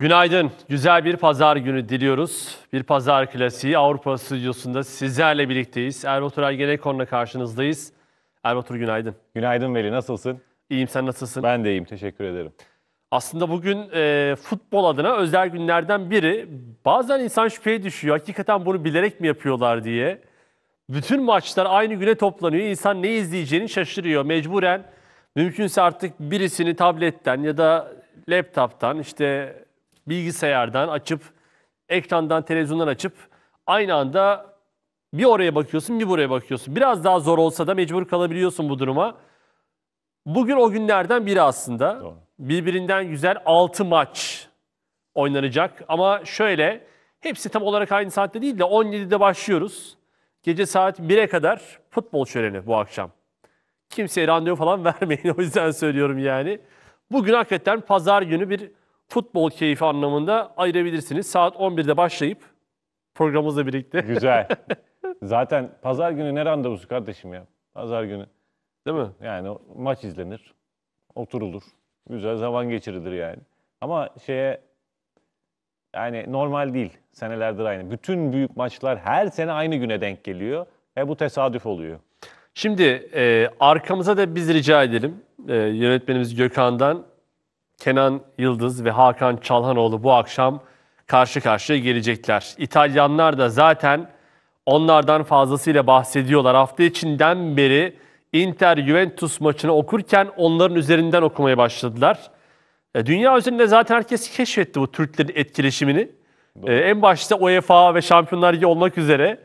Günaydın. Güzel bir pazar günü diliyoruz. Bir pazar klasiği Avrupa Stüdyosu'nda sizlerle birlikteyiz. Erbatur Ergenekon'la karşınızdayız. Erbatur günaydın. Günaydın Veli, nasılsın? İyiyim, sen nasılsın? Ben de iyiyim, teşekkür ederim. Aslında bugün e, futbol adına özel günlerden biri. Bazen insan şüpheye düşüyor. Hakikaten bunu bilerek mi yapıyorlar diye. Bütün maçlar aynı güne toplanıyor. İnsan ne izleyeceğini şaşırıyor. Mecburen mümkünse artık birisini tabletten ya da laptop'tan işte bilgisayardan açıp, ekrandan, televizyondan açıp aynı anda bir oraya bakıyorsun, bir buraya bakıyorsun. Biraz daha zor olsa da mecbur kalabiliyorsun bu duruma. Bugün o günlerden biri aslında. Doğru. Birbirinden güzel 6 maç oynanacak. Ama şöyle, hepsi tam olarak aynı saatte değil de 17'de başlıyoruz. Gece saat 1'e kadar futbol şöleni bu akşam. Kimseye randevu falan vermeyin o yüzden söylüyorum yani. Bugün hakikaten pazar günü bir futbol keyfi anlamında ayırabilirsiniz. Saat 11'de başlayıp programımızla birlikte. Güzel. Zaten pazar günü ne randevusu kardeşim ya? Pazar günü. Değil mi? Yani maç izlenir. Oturulur. Güzel zaman geçirilir yani. Ama şeye yani normal değil. Senelerdir aynı. Bütün büyük maçlar her sene aynı güne denk geliyor. Ve bu tesadüf oluyor. Şimdi e, arkamıza da biz rica edelim e, yönetmenimiz Gökhan'dan Kenan Yıldız ve Hakan Çalhanoğlu bu akşam karşı karşıya gelecekler. İtalyanlar da zaten onlardan fazlasıyla bahsediyorlar. Hafta içinden beri Inter-Juventus maçını okurken onların üzerinden okumaya başladılar. E, dünya üzerinde zaten herkes keşfetti bu Türklerin etkileşimini. E, Doğru. En başta UEFA ve Şampiyonlar Ligi olmak üzere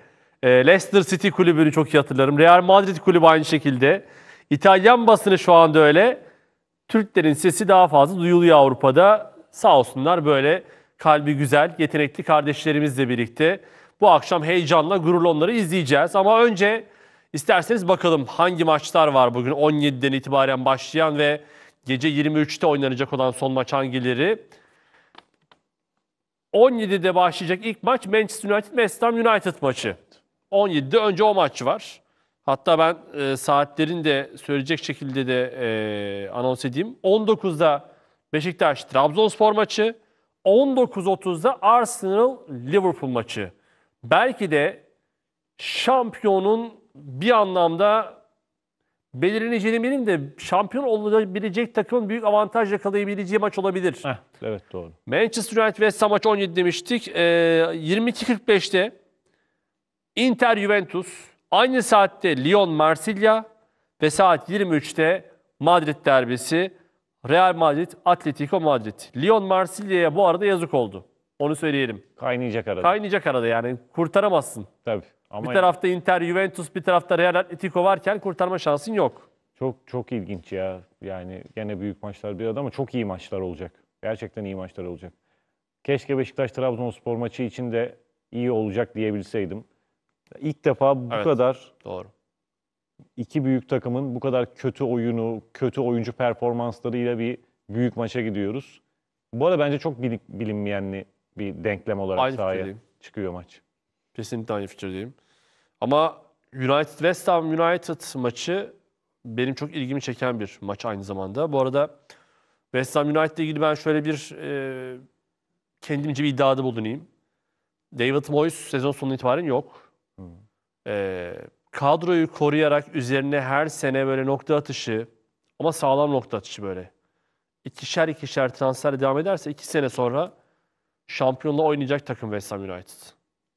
e, Leicester City kulübünü çok iyi hatırlarım. Real Madrid kulübü aynı şekilde. İtalyan basını şu anda öyle. Türklerin sesi daha fazla duyuluyor Avrupa'da. Sağ olsunlar böyle kalbi güzel, yetenekli kardeşlerimizle birlikte. Bu akşam heyecanla, gururla onları izleyeceğiz. Ama önce isterseniz bakalım hangi maçlar var bugün 17'den itibaren başlayan ve gece 23'te oynanacak olan son maç hangileri? 17'de başlayacak ilk maç Manchester United West Ham United maçı. 17'de önce o maç var. Hatta ben e, saatlerini de söyleyecek şekilde de e, anons edeyim. 19'da Beşiktaş-Trabzonspor maçı, 19.30'da Arsenal-Liverpool maçı. Belki de şampiyonun bir anlamda belirleneceğini benim de şampiyon olabilecek takımın büyük avantaj yakalayabileceği maç olabilir. Heh, evet doğru. Manchester United West Ham maç 17 demiştik. E, 22.45'te Inter Juventus Aynı saatte Lyon-Marsilya ve saat 23'te Madrid derbisi Real Madrid, Atletico Madrid. Lyon Marsilya'ya bu arada yazık oldu. Onu söyleyelim. Kaynayacak arada. Kaynayacak arada yani. Kurtaramazsın. Tabii. Ama bir yani. tarafta Inter, Juventus, bir tarafta Real Atletico varken kurtarma şansın yok. Çok çok ilginç ya. Yani gene büyük maçlar bir arada ama çok iyi maçlar olacak. Gerçekten iyi maçlar olacak. Keşke Beşiktaş Trabzonspor maçı için de iyi olacak diyebilseydim. İlk defa bu Evet, kadar Doğru. iki büyük takımın bu kadar kötü oyunu, kötü oyuncu performanslarıyla bir büyük maça gidiyoruz. Bu arada bence çok bilin- bilinmeyenli bir denklem olarak Aynı sahaya çıkıyor maç. Kesinlikle aynı fikirdeyim. Ama United West Ham United maçı benim çok ilgimi çeken bir maç aynı zamanda. Bu arada West Ham United ile ilgili ben şöyle bir e, kendimce bir iddiada bulunayım. David Moyes sezon sonu itibaren yok e, kadroyu koruyarak üzerine her sene böyle nokta atışı ama sağlam nokta atışı böyle. İkişer ikişer transfer devam ederse iki sene sonra şampiyonla oynayacak takım West Ham United.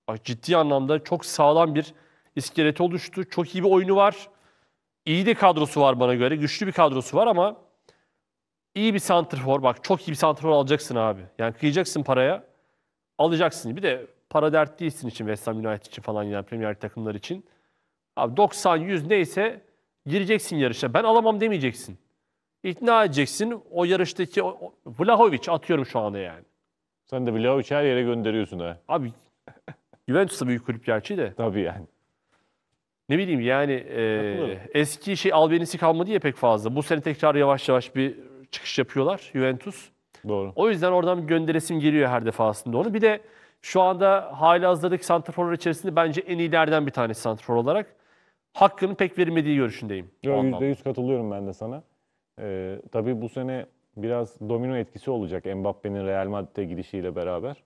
Bak ciddi anlamda çok sağlam bir iskelet oluştu. Çok iyi bir oyunu var. İyi de kadrosu var bana göre. Güçlü bir kadrosu var ama iyi bir santrfor. Bak çok iyi bir santrfor alacaksın abi. Yani kıyacaksın paraya. Alacaksın. Bir de para dert değilsin için West Ham United için falan yani Premier takımlar için. Abi 90 100 neyse gireceksin yarışa. Ben alamam demeyeceksin. İkna edeceksin. O yarıştaki o, o, Vlahovic atıyorum şu anda yani. Sen de Vlahovic'i her yere gönderiyorsun ha. Abi Juventus büyük kulüp gerçi de. Tabii yani. Ne bileyim yani e, eski şey albenisi kalmadı ya pek fazla. Bu sene tekrar yavaş yavaş bir çıkış yapıyorlar Juventus. Doğru. O yüzden oradan bir gönderesim geliyor her defasında onu. Bir de şu anda hali hazırdaki santraforlar içerisinde bence en iyilerden bir tanesi santrafor olarak. hakkının pek verilmediği görüşündeyim. Yo, %100 katılıyorum ben de sana. Ee, tabii bu sene biraz domino etkisi olacak Mbappe'nin Real Madrid'e gidişiyle beraber.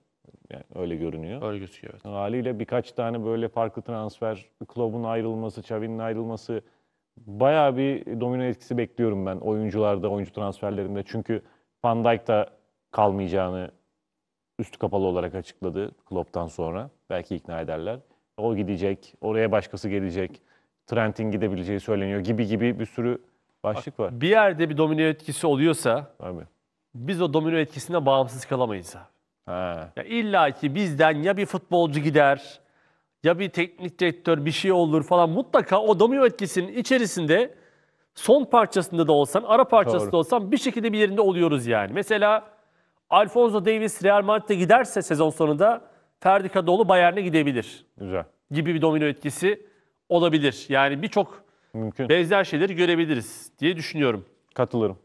Yani öyle görünüyor. Öyle gözüküyor evet. Haliyle birkaç tane böyle farklı transfer, Klopp'un ayrılması, Xavi'nin ayrılması bayağı bir domino etkisi bekliyorum ben oyuncularda, oyuncu transferlerinde. Çünkü Van Dijk da kalmayacağını üstü kapalı olarak açıkladı Klopp'tan sonra. Belki ikna ederler. O gidecek, oraya başkası gelecek, Trent'in gidebileceği söyleniyor gibi gibi bir sürü başlık var. Bir yerde bir domino etkisi oluyorsa Abi. biz o domino etkisine bağımsız kalamayız. Ha. Ya illa ki bizden ya bir futbolcu gider ya bir teknik direktör bir şey olur falan mutlaka o domino etkisinin içerisinde son parçasında da olsan ara parçasında Doğru. olsan bir şekilde bir yerinde oluyoruz yani. Mesela Alfonso Davis Real Madrid'e giderse sezon sonunda Ferdi Kadıoğlu Bayern'e gidebilir. Güzel. Gibi bir domino etkisi olabilir. Yani birçok Mümkün. benzer şeyleri görebiliriz diye düşünüyorum. Katılırım.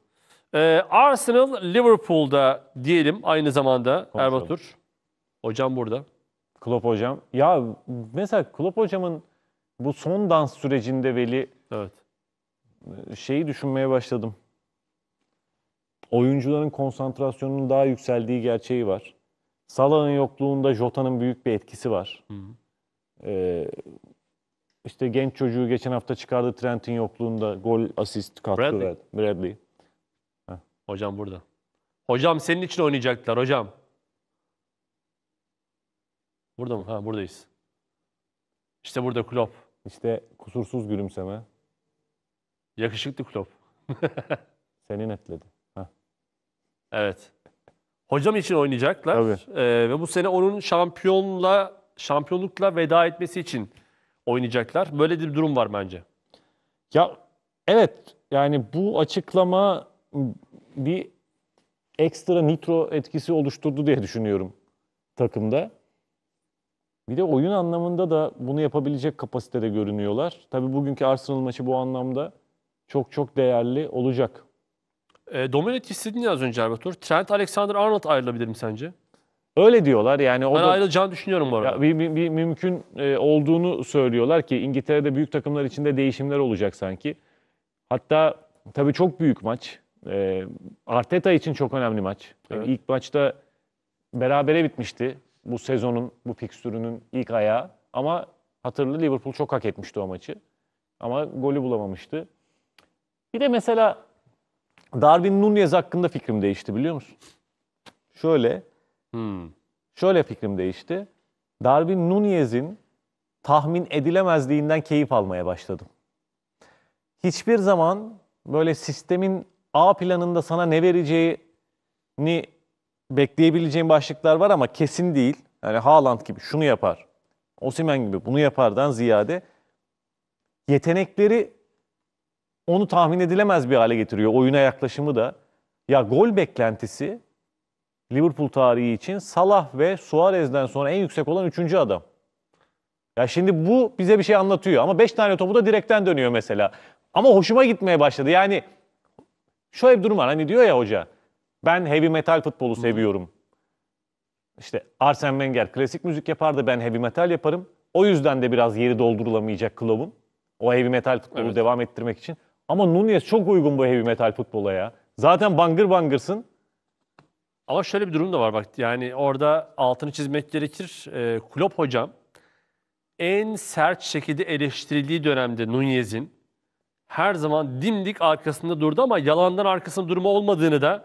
Ee, Arsenal Liverpool'da diyelim aynı zamanda Konuşalım. Hocam burada. Klopp hocam. Ya mesela Klopp hocamın bu son dans sürecinde Veli Evet. şeyi düşünmeye başladım oyuncuların konsantrasyonunun daha yükseldiği gerçeği var. Salah'ın yokluğunda Jota'nın büyük bir etkisi var. Hı hı. Ee, genç çocuğu geçen hafta çıkardı Trent'in yokluğunda gol asist katkı Bradley. verdi. Bradley. Hocam burada. Hocam senin için oynayacaklar hocam. Burada mı? Ha buradayız. İşte burada Klopp. İşte kusursuz gülümseme. Yakışıklı Klopp. Seni netledi. Evet. Hocam için oynayacaklar. Tabii. Ee, ve bu sene onun şampiyonla şampiyonlukla veda etmesi için oynayacaklar. Böyle bir durum var bence. Ya evet yani bu açıklama bir ekstra nitro etkisi oluşturdu diye düşünüyorum takımda. Bir de oyun anlamında da bunu yapabilecek kapasitede görünüyorlar. Tabii bugünkü Arsenal maçı bu anlamda çok çok değerli olacak. E, domine etkisi ya az önce arbatur Trent Alexander-Arnold ayrılabilir mi sence? Öyle diyorlar yani Ben da ayrılacağını düşünüyorum bu arada. ya bir, bir- bir mümkün e, olduğunu söylüyorlar ki İngiltere'de büyük takımlar içinde değişimler olacak sanki. Hatta tabii çok büyük maç. E, Arteta için çok önemli maç. Yani Evet. İlk maçta berabere bitmişti bu sezonun, bu fikstürünün ilk ayağı. Ama hatırlı Liverpool çok hak etmişti o maçı. Ama golü bulamamıştı. Bir de mesela Darwin Nunez hakkında fikrim değişti biliyor musun? Şöyle. Hmm. Şöyle fikrim değişti. Darwin Nunez'in tahmin edilemezliğinden keyif almaya başladım. Hiçbir zaman böyle sistemin A planında sana ne vereceğini bekleyebileceğin başlıklar var ama kesin değil. Yani Haaland gibi şunu yapar, Osimen gibi bunu yapardan ziyade yetenekleri onu tahmin edilemez bir hale getiriyor. Oyuna yaklaşımı da. Ya gol beklentisi Liverpool tarihi için Salah ve Suarez'den sonra en yüksek olan üçüncü adam. Ya şimdi bu bize bir şey anlatıyor ama 5 tane topu da direkten dönüyor mesela. Ama hoşuma gitmeye başladı. Yani şöyle bir durum var. Hani diyor ya hoca ben heavy metal futbolu seviyorum. İşte Arsene Wenger klasik müzik yapardı ben heavy metal yaparım. O yüzden de biraz yeri doldurulamayacak Klopp'un. O heavy metal futbolu evet. devam ettirmek için. Ama Nunez çok uygun bu heavy metal futbola ya. Zaten bangır bangırsın. Ama şöyle bir durum da var bak. Yani orada altını çizmek gerekir. E, Klopp hocam en sert şekilde eleştirildiği dönemde Nunez'in her zaman dimdik arkasında durdu ama yalandan arkasında durma olmadığını da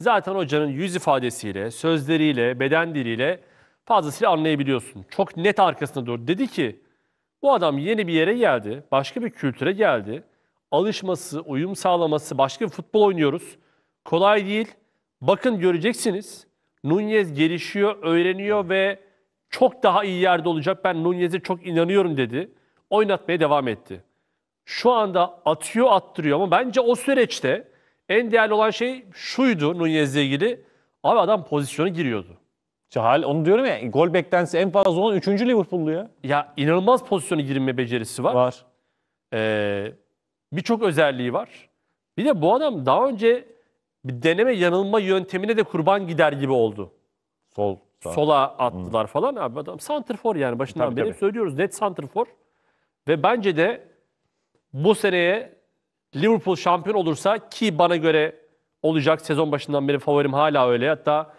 zaten hocanın yüz ifadesiyle, sözleriyle, beden diliyle fazlasıyla anlayabiliyorsun. Çok net arkasında durdu. Dedi ki bu adam yeni bir yere geldi, başka bir kültüre geldi alışması, uyum sağlaması, başka bir futbol oynuyoruz. Kolay değil. Bakın göreceksiniz. Nunez gelişiyor, öğreniyor ve çok daha iyi yerde olacak. Ben Nunez'e çok inanıyorum dedi. Oynatmaya devam etti. Şu anda atıyor, attırıyor ama bence o süreçte en değerli olan şey şuydu Nunez'le ilgili. Abi adam pozisyona giriyordu. Cahal onu diyorum ya gol beklentisi en fazla olan 3. Liverpool'lu ya. Ya inanılmaz pozisyona girme becerisi var. Var. Ee, birçok özelliği var. Bir de bu adam daha önce bir deneme yanılma yöntemine de kurban gider gibi oldu. Sol. sağ. Sola attılar falan. Abi adam santrfor yani başından e, beri söylüyoruz net santrfor. Ve bence de bu seneye Liverpool şampiyon olursa ki bana göre olacak sezon başından beri favorim hala öyle. Hatta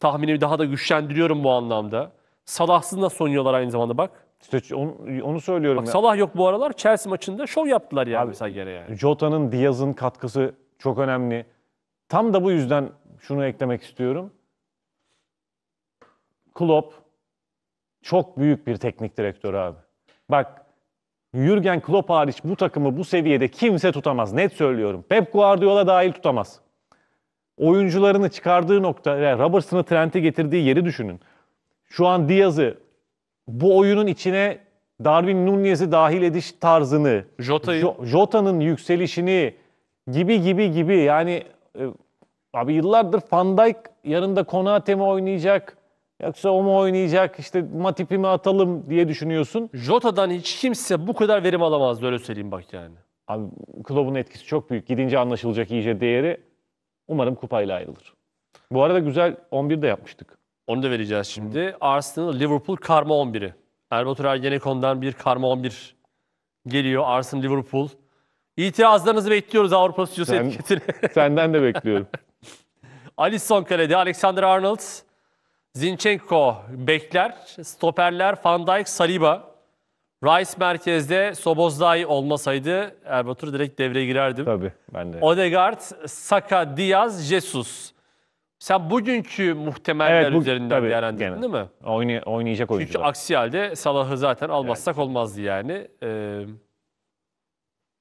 tahminimi daha da güçlendiriyorum bu anlamda. Salahsız nasıl oynuyorlar aynı zamanda bak. İşte onu, onu söylüyorum. Bak ya. Salah yok bu aralar. Chelsea maçında şov yaptılar yani Abi, mesela yani. Jota'nın, Diaz'ın katkısı çok önemli. Tam da bu yüzden şunu eklemek istiyorum. Klopp çok büyük bir teknik direktör abi. Bak Jürgen Klopp hariç bu takımı bu seviyede kimse tutamaz. Net söylüyorum. Pep Guardiola dahil tutamaz. Oyuncularını çıkardığı nokta, yani Robertson'ı Trent'e getirdiği yeri düşünün. Şu an Diaz'ı, bu oyunun içine Darwin Nunez'i dahil ediş tarzını, Jota'yı- Jota'nın yükselişini gibi gibi gibi yani e, abi yıllardır Van Dijk yanında Konate mi oynayacak yoksa o mu oynayacak işte Matip'i mi atalım diye düşünüyorsun. Jota'dan hiç kimse bu kadar verim alamaz, öyle söyleyeyim bak yani. Abi Klopp'un etkisi çok büyük. Gidince anlaşılacak iyice değeri. Umarım kupayla ayrılır. Bu arada güzel 11 de yapmıştık. Onu da vereceğiz şimdi. Arsenal Liverpool karma 11'i. Erbatur Ergenekon'dan bir karma 11 geliyor. Arsenal Liverpool. İtirazlarınızı bekliyoruz Avrupa Stüdyosu Sen, etiketine. Senden de bekliyorum. Alisson kalede, Alexander Arnold, Zinchenko bekler, stoperler Van Dijk, Saliba. Rice merkezde Sobozdai olmasaydı Erbatur direkt devreye girerdim. Tabii ben de. Odegaard, Saka, Diaz, Jesus. Sen bugünkü muhtemeller Evet, bu- üzerinden tabii, değerlendirdin gene. değil mi? Oynay- oynayacak Çünkü oyuncular. aksi halde Salah'ı zaten almazsak olmazdı yani. Ee,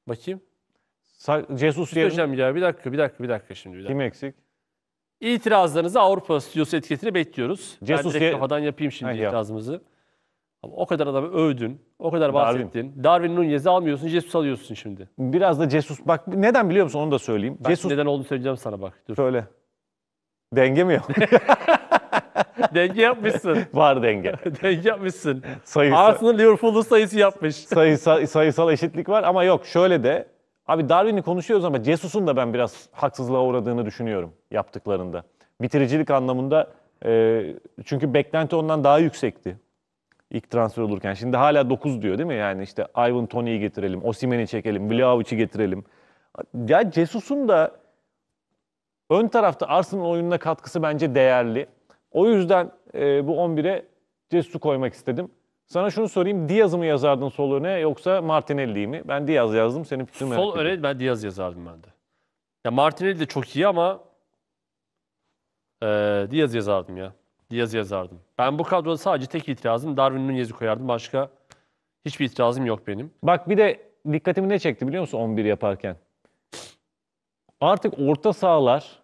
bakayım. Sa- Jesus yerine Söyleyeceğim ya bir dakika bir dakika bir dakika şimdi bir dakika. kim eksik? İtirazlarınızı Avrupa Stüdyosu etiketini bekliyoruz. ben Jesus direkt kafadan yapayım şimdi Ha, yap. itirazımızı. Ama o kadar adamı övdün, o kadar bahsettin. Darwin Nunez'i almıyorsun, Jesus alıyorsun şimdi. Biraz da Jesus bak neden biliyor musun onu da söyleyeyim. Ben Jesus neden olduğunu söyleyeceğim sana bak. Dur. söyle. Denge mi yok? denge yapmışsın. Var denge. denge yapmışsın. Sayısal. Arsenal Liverpool'un sayısı yapmış. sayısal, sayısal eşitlik var ama yok şöyle de. Abi Darwin'i konuşuyoruz ama Jesus'un da ben biraz haksızlığa uğradığını düşünüyorum yaptıklarında. Bitiricilik anlamında e, çünkü beklenti ondan daha yüksekti ilk transfer olurken. Şimdi hala 9 diyor değil mi? Yani işte Ivan Tony'yi getirelim, Osimen'i çekelim, Vlahovic'i getirelim. Ya Jesus'un da Ön tarafta Arsenal oyununa katkısı bence değerli. O yüzden e, bu 11'e Cesu koymak istedim. Sana şunu sorayım. Diaz'ı mı yazardın sol öne yoksa Martinelli'yi mi? Ben Diaz yazdım. Senin fikrini merak Sol öne ben Diaz yazardım ben de. Ya Martinelli de çok iyi ama e, Diaz yazardım ya. Diaz yazardım. Ben bu kadroda sadece tek itirazım Darwin Nunez'i koyardım. Başka hiçbir itirazım yok benim. Bak bir de dikkatimi ne çekti biliyor musun 11 yaparken? Artık orta sahalar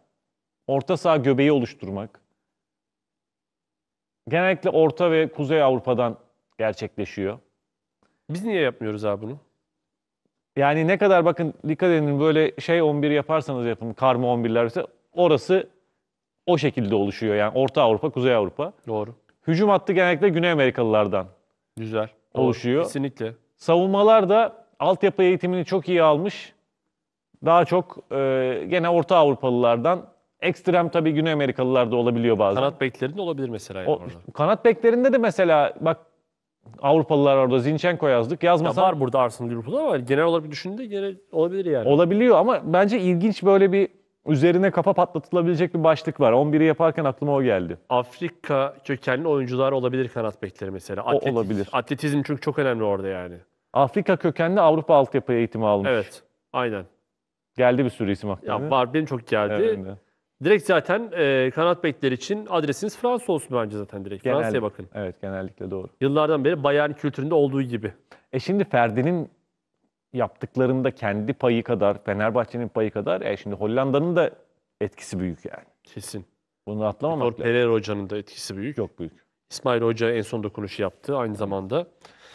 orta saha göbeği oluşturmak genellikle Orta ve Kuzey Avrupa'dan gerçekleşiyor. Biz niye yapmıyoruz abi bunu? Yani ne kadar bakın dikkat edin böyle şey 11 yaparsanız yapın karma 11'ler ise orası o şekilde oluşuyor. Yani Orta Avrupa, Kuzey Avrupa. Doğru. Hücum hattı genellikle Güney Amerikalılardan Güzel. oluşuyor. Kesinlikle. Savunmalar da altyapı eğitimini çok iyi almış. Daha çok e, gene Orta Avrupalılardan Ekstrem tabii Güney Amerikalılar da olabiliyor bazen. Kanat beklerinde olabilir mesela. Yani O, orada. kanat beklerinde de mesela bak Avrupalılar orada Zinchenko yazdık. Ya var burada Arsenal Liverpool'da ama genel olarak düşündüğünde gene olabilir yani. olabiliyor ama bence ilginç böyle bir üzerine kafa patlatılabilecek bir başlık var. 11'i yaparken aklıma o geldi. Afrika kökenli oyuncular olabilir kanat bekleri mesela. O olabilir. Atletizm çünkü çok önemli orada yani. Afrika kökenli Avrupa altyapı eğitimi almış. Evet. Aynen. Geldi bir sürü isim Ya var benim çok geldi. Evet, benim Direkt zaten e, kanat bekler için adresiniz Fransa olsun bence zaten direkt. Genel- Fransa'ya bakın. Evet genellikle doğru. Yıllardan beri Bayern kültüründe olduğu gibi. E şimdi Ferdi'nin yaptıklarında kendi payı kadar, Fenerbahçe'nin payı kadar. E şimdi Hollanda'nın da etkisi büyük yani. Kesin. Bunu Thor atlamamak lazım. Pereira hocanın da etkisi büyük. yok büyük. İsmail Hoca en son dokunuşu yaptı aynı zamanda.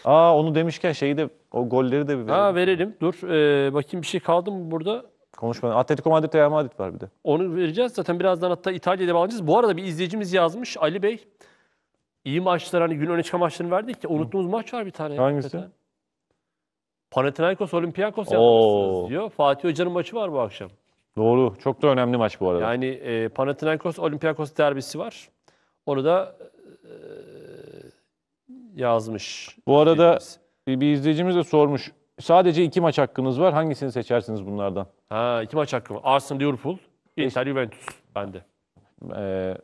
Aa onu demişken şeyi de o golleri de bir verelim. Ha verelim. Dur e, bakayım bir şey kaldı mı burada? Konuşmadan. Atletico Madrid, Real Madrid var bir de. Onu vereceğiz. Zaten birazdan hatta İtalya'ya bağlanacağız. Bu arada bir izleyicimiz yazmış Ali Bey. İyi maçlar hani gün öne çıkan maçlarını verdik ya. Unuttuğumuz Hı. maç var bir tane. Hangisi? Hakikaten. Panathinaikos, Olympiakos yapmışsınız diyor. Fatih Hoca'nın maçı var bu akşam. Doğru. Çok da önemli maç bu arada. Yani e, Panathinaikos, Olympiakos derbisi var. Onu da e, yazmış. Bu arada bir izleyicimiz de sormuş. Sadece iki maç hakkınız var. Hangisini seçersiniz bunlardan? Ha, iki maç hakkı. var. Arsenal, Liverpool, Inter, Juventus bende. Ee,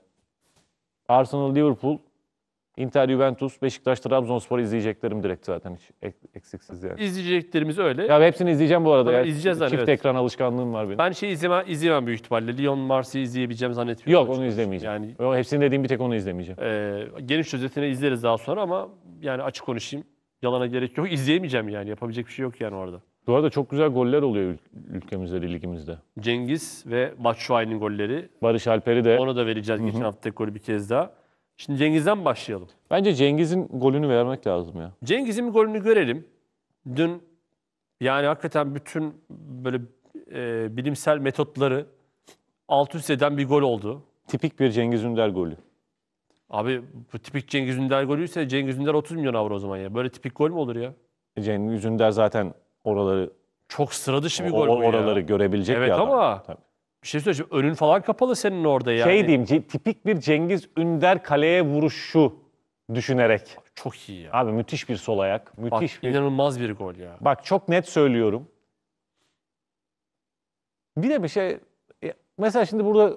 Arsenal, Liverpool, Inter, Juventus, Beşiktaş, Trabzonspor izleyeceklerim direkt zaten hiç ek- eksiksiz yani. İzleyeceklerimiz öyle. Ya hepsini izleyeceğim bu arada. Tabii Ya. izleyeceğiz zaten, Çift evet. ekran alışkanlığım var benim. Ben şey izleme, izleyemem büyük ihtimalle. Lyon, Marseille izleyebileceğim zannetmiyorum. Yok onu izlemeyeceğim. Yani O hepsini dediğim bir tek onu izlemeyeceğim. e, geniş özetini izleriz daha sonra ama yani açık konuşayım. Yalana gerek yok. İzleyemeyeceğim yani. Yapabilecek bir şey yok yani orada. Bu arada çok güzel goller oluyor ülkemizde, de, ligimizde. Cengiz ve Batshuayi'nin golleri. Barış Alper'i de. onu da vereceğiz geçen haftaki golü bir kez daha. Şimdi Cengiz'den başlayalım. Bence Cengiz'in golünü vermek lazım ya. Cengiz'in golünü görelim. Dün yani hakikaten bütün böyle e, bilimsel metotları alt üst eden bir gol oldu. Tipik bir Cengiz Ünder golü. Abi bu tipik Cengiz Ünder golüyse Cengiz Ünder 30 milyon avro o zaman ya. Böyle tipik gol mü olur ya? Cengiz Ünder zaten oraları Çok sıra dışı bir gol bu oraları ya. görebilecek Evet bir adam. ama- Tabii. Bir şey söyleyeyim, Önün falan kapalı senin orada yani. Şey diyeyim tipik bir Cengiz Ünder kaleye vuruşu düşünerek. Çok iyi ya. Abi müthiş bir sol ayak. Bak Müthiş bir inanılmaz bir gol ya. Bak çok net söylüyorum. Bir de bir şey e, mesela şimdi burada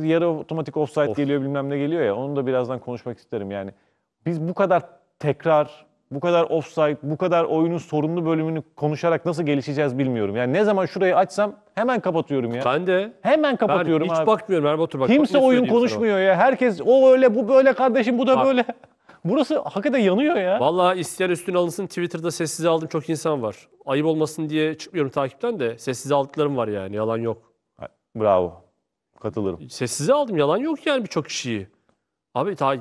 yarı otomatik offside of. geliyor bilmem ne geliyor ya. Onu da birazdan konuşmak isterim yani. Biz bu kadar tekrar, bu kadar offside, bu kadar oyunun sorunlu bölümünü konuşarak nasıl gelişeceğiz bilmiyorum. Yani ne zaman şurayı açsam hemen kapatıyorum ya. Ben de. Hemen kapatıyorum ben hiç abi. bakmıyorum Erman Otur bak. Kimse bak, oyun konuşmuyor sana. ya. Herkes o öyle, bu böyle kardeşim, bu da bak. böyle. Burası hakikaten yanıyor ya. Vallahi isteyen üstüne alınsın. Twitter'da sessize aldım çok insan var. Ayıp olmasın diye çıkmıyorum takipten de sessize aldıklarım var yani yalan yok. Bravo. Katılırım. Sessize aldım. Yalan yok yani birçok kişiyi. Abi ta,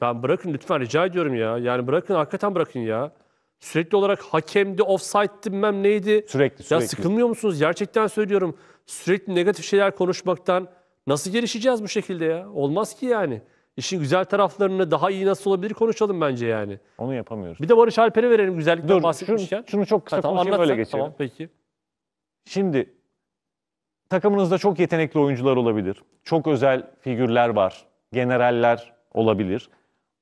ben bırakın lütfen rica ediyorum ya. Yani bırakın hakikaten bırakın ya. Sürekli olarak hakemdi, offside'di bilmem neydi. Sürekli sürekli. Ya sıkılmıyor musunuz? Gerçekten söylüyorum. Sürekli negatif şeyler konuşmaktan nasıl gelişeceğiz bu şekilde ya? Olmaz ki yani. İşin güzel taraflarını daha iyi nasıl olabilir konuşalım bence yani. Onu yapamıyoruz. Bir de Barış Alper'e verelim güzellikten Dur, bahsetmişken. Şunu, şunu çok kısa ha, tamam, konuşayım öyle geçelim. Tamam peki. Şimdi takımınızda çok yetenekli oyuncular olabilir. Çok özel figürler var. Generaller olabilir.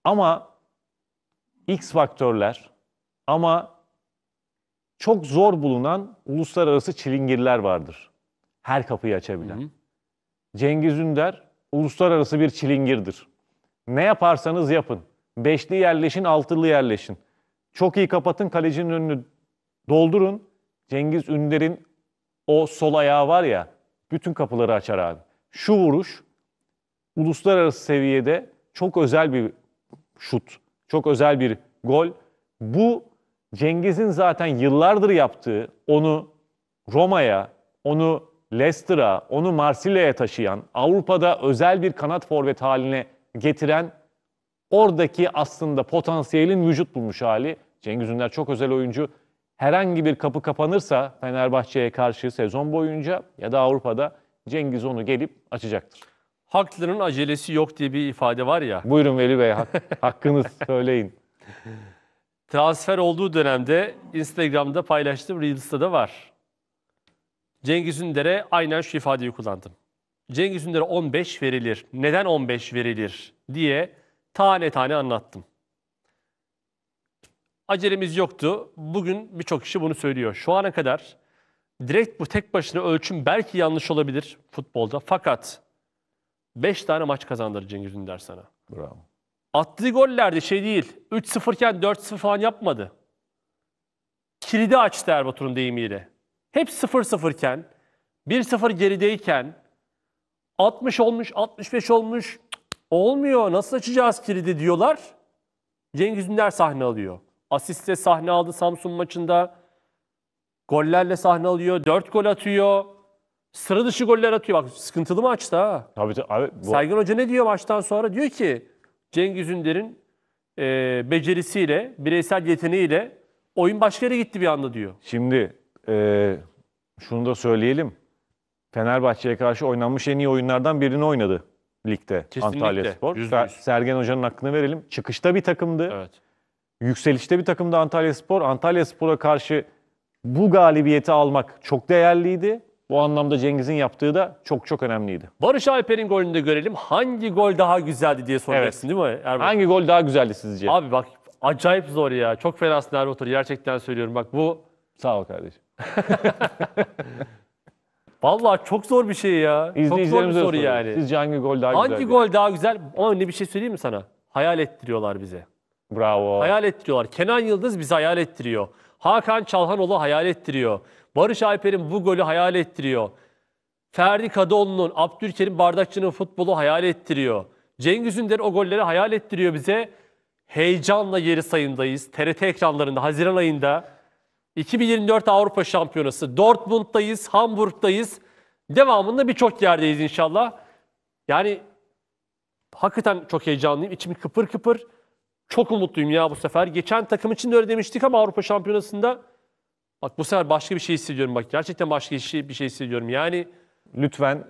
Ama X faktörler ama çok zor bulunan uluslararası çilingirler vardır. Her kapıyı açabilen. Hı hı. Cengiz Ünder uluslararası bir çilingirdir. Ne yaparsanız yapın. Beşli yerleşin, altılı yerleşin. Çok iyi kapatın, kalecinin önünü doldurun. Cengiz Ünder'in o sol ayağı var ya, bütün kapıları açar abi. Şu vuruş uluslararası seviyede çok özel bir şut, çok özel bir gol. Bu Cengiz'in zaten yıllardır yaptığı, onu Roma'ya, onu Leicester'a, onu Marsilya'ya taşıyan, Avrupa'da özel bir kanat forvet haline getiren oradaki aslında potansiyelin vücut bulmuş hali. Cengiz Ünder çok özel oyuncu herhangi bir kapı kapanırsa Fenerbahçe'ye karşı sezon boyunca ya da Avrupa'da Cengiz onu gelip açacaktır. Haklının acelesi yok diye bir ifade var ya. Buyurun Veli Bey hak, hakkınız söyleyin. Transfer olduğu dönemde Instagram'da paylaştım, Reels'ta da var. Cengiz Ünder'e aynen şu ifadeyi kullandım. Cengiz Ünder'e 15 verilir. Neden 15 verilir diye tane tane anlattım acelemiz yoktu. Bugün birçok kişi bunu söylüyor. Şu ana kadar direkt bu tek başına ölçüm belki yanlış olabilir futbolda. Fakat 5 tane maç kazandırır Cengiz Ünder sana. Bravo. Attığı gollerde şey değil. 3-0 iken 4-0 falan yapmadı. Kilidi açtı Erbatur'un deyimiyle. Hep 0-0 iken, 1-0 gerideyken, 60 olmuş, 65 olmuş. Olmuyor, nasıl açacağız kilidi diyorlar. Cengiz Ünder sahne alıyor. Asiste sahne aldı Samsun maçında. Gollerle sahne alıyor. Dört gol atıyor. Sıra dışı goller atıyor. Bak sıkıntılı maçta tabii. Abi, bu... Saygın Hoca ne diyor maçtan sonra? Diyor ki Cengiz Ünder'in e, becerisiyle, bireysel yeteneğiyle oyun başka yere gitti bir anda diyor. Şimdi e, şunu da söyleyelim. Fenerbahçe'ye karşı oynanmış en iyi oyunlardan birini oynadı ligde Kesinlikle. Antalya Spor. Ser, Sergen Hoca'nın hakkını verelim. Çıkışta bir takımdı. Evet. Yükselişte bir takımda Antalya Spor. Antalya Spor'a karşı bu galibiyeti almak çok değerliydi. Bu anlamda Cengiz'in yaptığı da çok çok önemliydi. Barış Alper'in golünü de görelim. Hangi gol daha güzeldi diye soracaksın evet. değil mi Erman? Hangi gol daha güzeldi sizce? Abi bak acayip zor ya. Çok fenasın Erman Otur. Gerçekten söylüyorum bak bu... Sağ ol kardeşim. Vallahi çok zor bir şey ya. Çok zor bir soru yani. Sizce hangi gol daha güzel? Hangi gol daha güzel? Ama ne bir şey söyleyeyim mi sana? Hayal ettiriyorlar bize. Bravo. Hayal ettiriyorlar. Kenan Yıldız bizi hayal ettiriyor. Hakan Çalhanoğlu hayal ettiriyor. Barış Alper'in bu golü hayal ettiriyor. Ferdi Kadıoğlu'nun, Abdülkerim Bardakçı'nın futbolu hayal ettiriyor. Cengiz Ünder o golleri hayal ettiriyor bize. Heyecanla yeri sayındayız. TRT ekranlarında Haziran ayında 2024 Avrupa Şampiyonası. Dortmund'dayız, Hamburg'dayız. Devamında birçok yerdeyiz inşallah. Yani hakikaten çok heyecanlıyım. İçim kıpır kıpır. Çok umutluyum ya bu sefer. Geçen takım için de öyle demiştik ama Avrupa Şampiyonası'nda bak bu sefer başka bir şey hissediyorum. Bak gerçekten başka bir şey, şey hissediyorum. Yani Lütfen,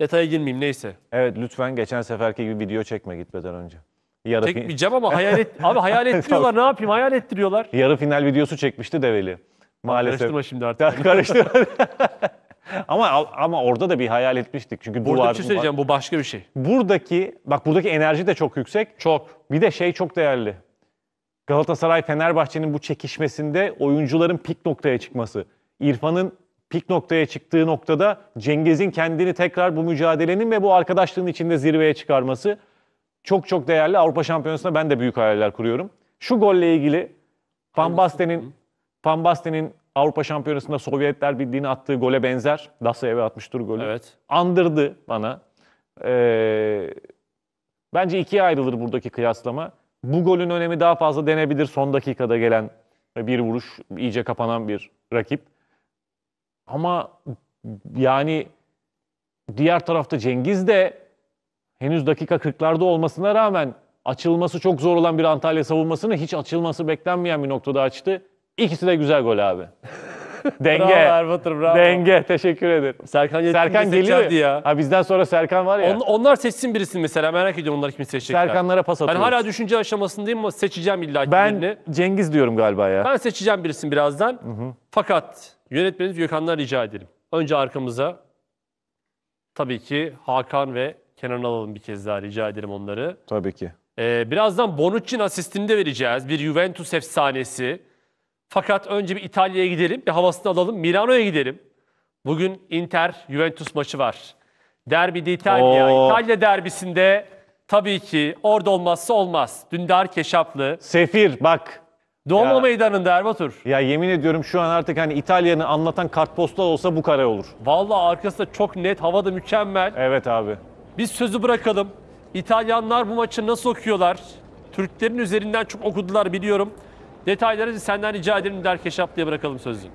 detaya girmeyeyim neyse. evet lütfen geçen seferki gibi video çekme gitmeden önce. Yarı, Çekmeyeceğim ama hayal et, abi hayal ettiriyorlar ne yapayım hayal ettiriyorlar. yarı final videosu çekmişti Develi. Maalesef. Karıştırma şimdi artık. Karıştırma. ama ama orada da bir hayal etmiştik. Çünkü Burada duvar, bir şey söyleyeceğim bu başka bir şey. Buradaki bak buradaki enerji de çok yüksek. Çok. Bir de şey çok değerli. Galatasaray Fenerbahçe'nin bu çekişmesinde oyuncuların pik noktaya çıkması. İrfan'ın pik noktaya çıktığı noktada Cengiz'in kendini tekrar bu mücadelenin ve bu arkadaşlığın içinde zirveye çıkarması çok çok değerli. Avrupa Şampiyonası'na ben de büyük hayaller kuruyorum. Şu golle ilgili Van Basten'in Van Basten'in Avrupa Şampiyonası'nda Sovyetler Birliği'ne attığı gole benzer. Dasa'ya ve atmıştır golü. Evet. Andırdı bana. Ee, bence ikiye ayrılır buradaki kıyaslama. Bu golün önemi daha fazla denebilir son dakikada gelen bir vuruş, iyice kapanan bir rakip. Ama yani diğer tarafta Cengiz de henüz dakika 40'larda olmasına rağmen açılması çok zor olan bir Antalya savunmasını hiç açılması beklenmeyen bir noktada açtı. İkisi de güzel gol abi. Denge. Bravo Erbatır bravo. Denge. Teşekkür ederim. Serkan, Serkan geliyor. seçerdi ya. Ha bizden sonra Serkan var ya. On- onlar seçsin birisini mesela merak ediyorum onlar kimi seçecekler. Serkanlara pas ben hala düşünce aşamasındayım ama seçeceğim illa ki ben birini. Cengiz diyorum galiba ya. Ben seçeceğim birisini birazdan. Fakat yönetmeniz Gökhan'dan rica ederim. Önce arkamıza tabii ki Hakan ve Kenan alalım bir kez daha rica ederim onları. Tabii ki. Ee, birazdan Bonucci'nin asistini de vereceğiz. Bir Juventus efsanesi. Fakat önce bir İtalya'ya gidelim, bir havasını alalım. Milano'ya gidelim. Bugün Inter-Juventus maçı var. Derbi İtalya, Oo. İtalya derbisinde tabii ki orada olmazsa olmaz. Dündar Keşaplı. Sefir bak. Doğma Ya. meydanında Erbatur. Ya yemin ediyorum şu an artık hani İtalya'nı anlatan kartpostal olsa bu kare olur. Vallahi arkasında çok net, havada mükemmel. Evet abi. Biz sözü bırakalım. İtalyanlar bu maçı nasıl okuyorlar? Türklerin üzerinden çok okudular biliyorum. Detayları senden rica edelim der diye bırakalım sözü.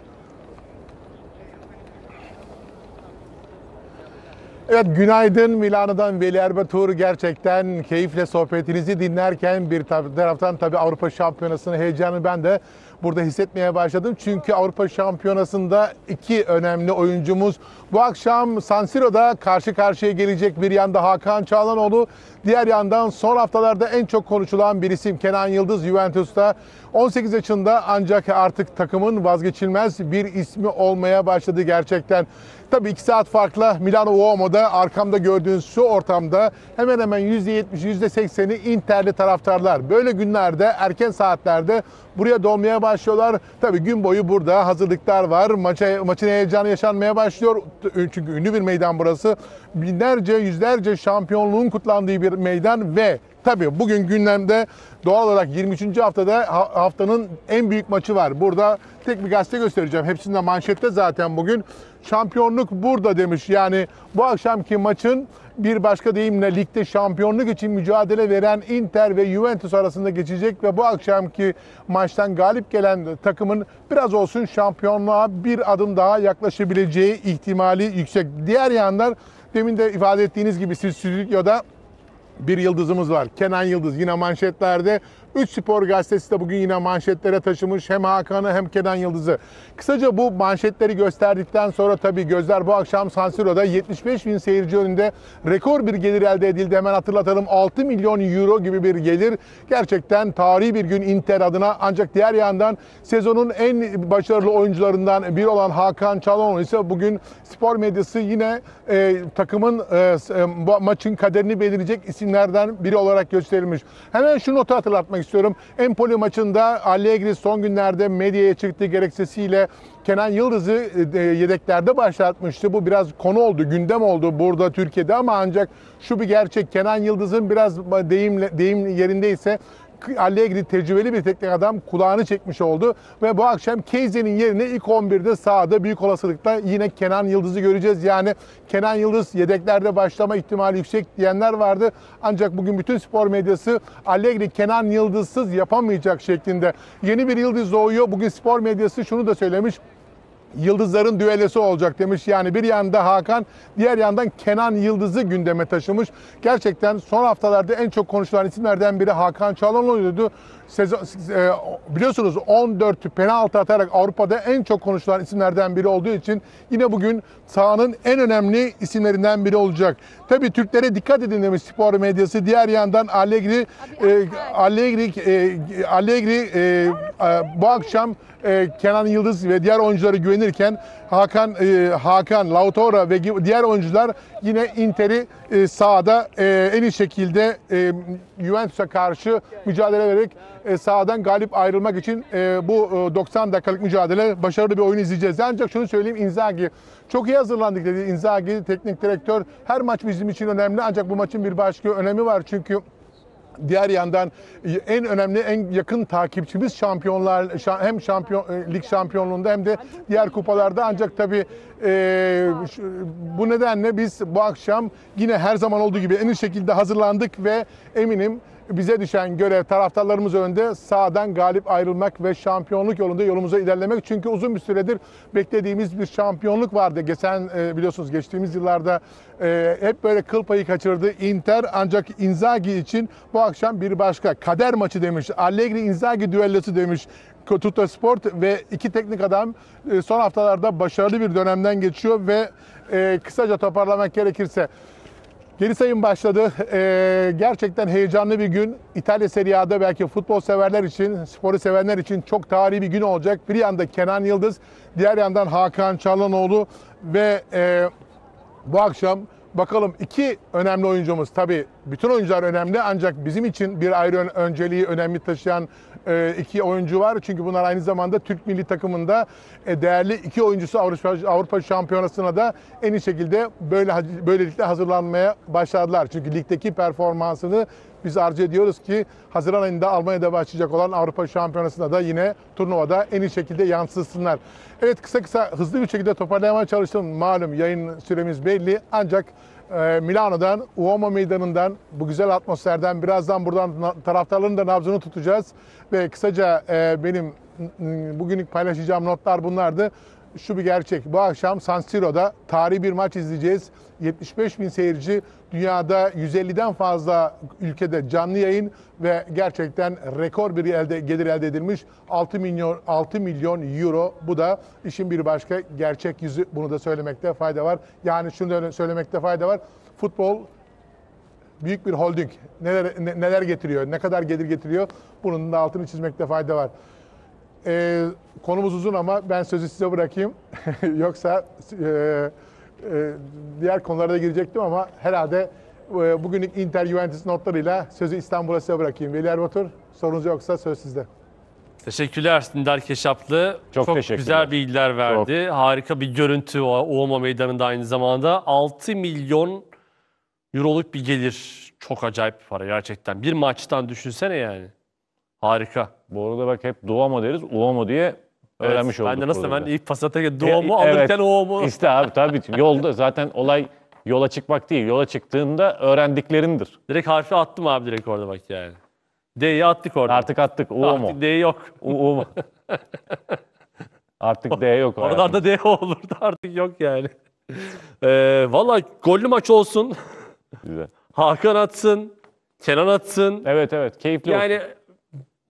Evet günaydın Milano'dan Veli Erbatur gerçekten keyifle sohbetinizi dinlerken bir taraftan tabii Avrupa Şampiyonası'nın heyecanı ben de burada hissetmeye başladım. Çünkü Avrupa Şampiyonası'nda iki önemli oyuncumuz bu akşam San Siro'da karşı karşıya gelecek bir yanda Hakan Çağlanoğlu, diğer yandan son haftalarda en çok konuşulan bir isim Kenan Yıldız Juventus'ta 18 yaşında ancak artık takımın vazgeçilmez bir ismi olmaya başladı gerçekten. Tabii 2 saat farkla Milano Uomo'da arkamda gördüğünüz şu ortamda hemen hemen %70, %80'i Inter'li taraftarlar. Böyle günlerde erken saatlerde buraya dolmaya başlıyorlar. Tabii gün boyu burada hazırlıklar var. Maça, maçın heyecanı yaşanmaya başlıyor. Çünkü ünlü bir meydan burası. Binlerce, yüzlerce şampiyonluğun kutlandığı bir meydan ve Tabii bugün gündemde doğal olarak 23. haftada haftanın en büyük maçı var. Burada tek bir gazete göstereceğim. Hepsinde manşette zaten bugün. Şampiyonluk burada demiş. Yani bu akşamki maçın bir başka deyimle ligde şampiyonluk için mücadele veren Inter ve Juventus arasında geçecek ve bu akşamki maçtan galip gelen takımın biraz olsun şampiyonluğa bir adım daha yaklaşabileceği ihtimali yüksek. Diğer yandan demin de ifade ettiğiniz gibi siz stüdyoda bir yıldızımız var. Kenan Yıldız yine manşetlerde. 3 Spor Gazetesi de bugün yine manşetlere taşımış hem Hakan'ı hem Kenan Yıldız'ı. Kısaca bu manşetleri gösterdikten sonra tabii gözler bu akşam San Siro'da 75 bin seyirci önünde rekor bir gelir elde edildi. Hemen hatırlatalım 6 milyon euro gibi bir gelir. Gerçekten tarihi bir gün Inter adına ancak diğer yandan sezonun en başarılı oyuncularından biri olan Hakan Çalhanoğlu ise bugün spor medyası yine e, takımın e, e maçın kaderini belirleyecek isimlerden biri olarak gösterilmiş. Hemen şu notu hatırlatmak sormak istiyorum. Empoli maçında Allegri son günlerde medyaya çıktı gerekçesiyle Kenan Yıldız'ı e, e, yedeklerde başlatmıştı. Bu biraz konu oldu, gündem oldu burada Türkiye'de ama ancak şu bir gerçek. Kenan Yıldız'ın biraz deyim, deyim yerindeyse Ali'ye gidip tecrübeli bir teknik adam kulağını çekmiş oldu. Ve bu akşam Keyze'nin yerine ilk 11'de sahada büyük olasılıkla yine Kenan Yıldız'ı göreceğiz. Yani Kenan Yıldız yedeklerde başlama ihtimali yüksek diyenler vardı. Ancak bugün bütün spor medyası Allegri Kenan Yıldız'sız yapamayacak şeklinde. Yeni bir yıldız doğuyor. Bugün spor medyası şunu da söylemiş yıldızların düellesi olacak demiş. Yani bir yanda Hakan, diğer yandan Kenan Yıldız'ı gündeme taşımış. Gerçekten son haftalarda en çok konuşulan isimlerden biri Hakan Çalhanoğlu'ydu. E, biliyorsunuz 14 penaltı atarak Avrupa'da en çok konuşulan isimlerden biri olduğu için yine bugün sahanın en önemli isimlerinden biri olacak. Tabii Türklere dikkat edin demiş spor medyası. Diğer yandan Allegri e, Allegri e, Allegri e, bu akşam e, Kenan Yıldız ve diğer oyuncuları güvenir oynanırken Hakan e, Hakan, Lautaro ve diğer oyuncular yine Inter'i e, sahada e, en iyi şekilde e, Juventus'a karşı mücadele vererek e, sahadan galip ayrılmak için e, bu e, 90 dakikalık mücadele başarılı bir oyun izleyeceğiz. Ancak şunu söyleyeyim Inzaghi çok iyi hazırlandık dedi Inzaghi teknik direktör. Her maç bizim için önemli ancak bu maçın bir başka önemi var çünkü Diğer yandan en önemli, en yakın takipçimiz şampiyonlar hem şampiyon e, lig şampiyonluğunda hem de diğer kupalarda ancak tabi e, bu nedenle biz bu akşam yine her zaman olduğu gibi en iyi şekilde hazırlandık ve eminim bize düşen görev taraftarlarımız önünde sağdan galip ayrılmak ve şampiyonluk yolunda yolumuza ilerlemek. Çünkü uzun bir süredir beklediğimiz bir şampiyonluk vardı. Geçen e, biliyorsunuz geçtiğimiz yıllarda e, hep böyle kıl payı kaçırdı Inter ancak Inzaghi için bu akşam bir başka kader maçı demiş. Allegri Inzaghi düellosu demiş. Tuta Sport ve iki teknik adam e, son haftalarda başarılı bir dönemden geçiyor ve kısaca toparlamak gerekirse Geri sayım başladı. Ee, gerçekten heyecanlı bir gün. İtalya Serie A'da belki futbol severler için, sporu sevenler için çok tarihi bir gün olacak. Bir yanda Kenan Yıldız, diğer yandan Hakan Çalhanoğlu ve e, bu akşam bakalım iki önemli oyuncumuz tabi bütün oyuncular önemli ancak bizim için bir ayrı önceliği önemli taşıyan e, iki oyuncu var. Çünkü bunlar aynı zamanda Türk milli takımında e, değerli iki oyuncusu Avrupa, Avrupa Şampiyonası'na da en iyi şekilde böyle böylelikle hazırlanmaya başladılar. Çünkü ligdeki performansını biz arzu ediyoruz ki Haziran ayında Almanya'da başlayacak olan Avrupa Şampiyonası'na da yine turnuvada en iyi şekilde yansıtsınlar. Evet kısa kısa hızlı bir şekilde toparlamaya çalıştım. Malum yayın süremiz belli ancak e, Milano'dan, Uomo Meydanı'ndan, bu güzel atmosferden birazdan buradan taraftarların da nabzını tutacağız. Ve kısaca e, benim bugünlük paylaşacağım notlar bunlardı. Şu bir gerçek, bu akşam San Siro'da tarihi bir maç izleyeceğiz. 75 bin seyirci Dünyada 150'den fazla ülkede canlı yayın ve gerçekten rekor bir elde gelir elde edilmiş 6 milyon 6 milyon euro. Bu da işin bir başka gerçek yüzü. Bunu da söylemekte fayda var. Yani şunu da söylemekte fayda var. Futbol büyük bir holding neler neler getiriyor, ne kadar gelir getiriyor bunun da altını çizmekte fayda var. Ee, konumuz uzun ama ben sözü size bırakayım. Yoksa e, e, diğer konulara da girecektim ama herhalde e, bugünlük Inter Juventus notlarıyla sözü İstanbul'a size bırakayım. Veli Erbatur sorunuz yoksa söz sizde. Teşekkürler Dindar Keşaplı. Çok, Çok güzel bilgiler verdi. Çok. Harika bir görüntü o Oğma Meydanı'nda aynı zamanda. 6 milyon euroluk bir gelir. Çok acayip para gerçekten. Bir maçtan düşünsene yani. Harika. Bu arada bak hep Doğama deriz. Uomo diye öğrenmiş olduk. Ben de nasıl hemen ilk Passat'a doğumu E, alırken o mu? İşte abi tabii yolda zaten olay yola çıkmak değil. Yola çıktığında öğrendiklerindir. Direkt harfi attım abi direkt orada bak yani. D'yi attık orada. Artık attık U mu? Artık D yok. U U mu? Artık D yok. hayatım. Oralarda D olurdu artık yok yani. Ee, Valla gollü maç olsun. Güzel. Hakan atsın. Kenan atsın. Evet evet keyifli olsun. Yani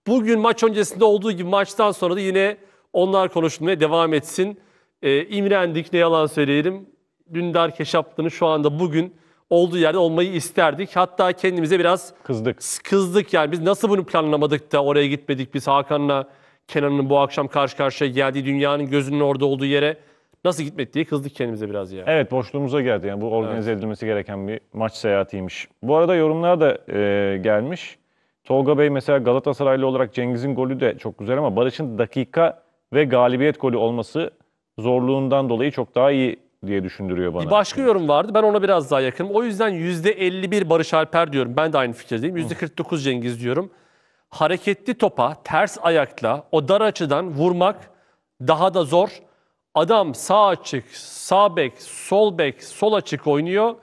bugün maç öncesinde olduğu gibi maçtan sonra da yine onlar konuşulmaya devam etsin. E, ee, imrendik ne yalan söyleyelim. Dündar Keşaplının şu anda bugün olduğu yerde olmayı isterdik. Hatta kendimize biraz kızdık. Kızdık yani biz nasıl bunu planlamadık da oraya gitmedik biz Hakan'la Kenan'ın bu akşam karşı karşıya geldiği dünyanın gözünün orada olduğu yere nasıl gitmedik diye kızdık kendimize biraz ya. Evet boşluğumuza geldi yani bu organize evet. edilmesi gereken bir maç seyahatiymiş. Bu arada yorumlar da e, gelmiş. Tolga Bey mesela Galatasaraylı olarak Cengiz'in golü de çok güzel ama Barış'ın dakika ve galibiyet golü olması zorluğundan dolayı çok daha iyi diye düşündürüyor bana. Bir başka yorum vardı. Ben ona biraz daha yakınım. O yüzden %51 Barış Alper diyorum. Ben de aynı fikirdeyim. %49 Cengiz diyorum. Hareketli topa ters ayakla o dar açıdan vurmak daha da zor. Adam sağ açık, sağ bek, sol bek, sol açık oynuyor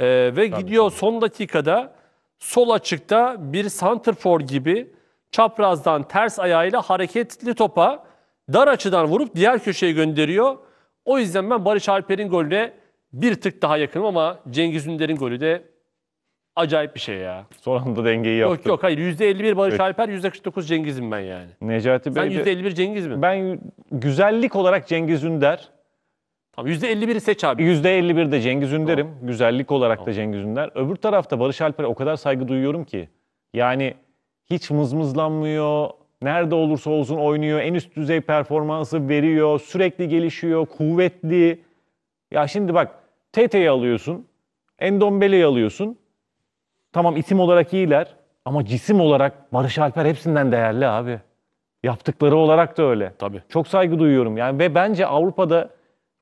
ee, ve tabii, gidiyor tabii. son dakikada sol açıkta bir santrfor gibi çaprazdan ters ayağıyla hareketli topa dar açıdan vurup diğer köşeye gönderiyor. O yüzden ben Barış Alper'in golüne bir tık daha yakınım ama Cengiz Ünder'in golü de acayip bir şey ya. Son anda dengeyi yaptı. Yok yok hayır %51 Barış Evet. Alper, %49 Cengiz'im ben yani. Necati Sen Bey de- %51 Cengiz mi? ben güzellik olarak Cengiz Ünder, Tamam %51'i seç abi. %51 de Cengiz Ünder'im. Güzellik olarak da Cengiz Ünder. Öbür tarafta Barış Alper'e o kadar saygı duyuyorum ki. Yani hiç mızmızlanmıyor, Nerede olursa olsun oynuyor, en üst düzey performansı veriyor, sürekli gelişiyor, kuvvetli. Ya şimdi bak TT'yi alıyorsun, Endombele'yi alıyorsun. Tamam isim olarak iyiler ama cisim olarak Barış Alper hepsinden değerli abi. Yaptıkları olarak da öyle. Tabii. Çok saygı duyuyorum. Yani ve bence Avrupa'da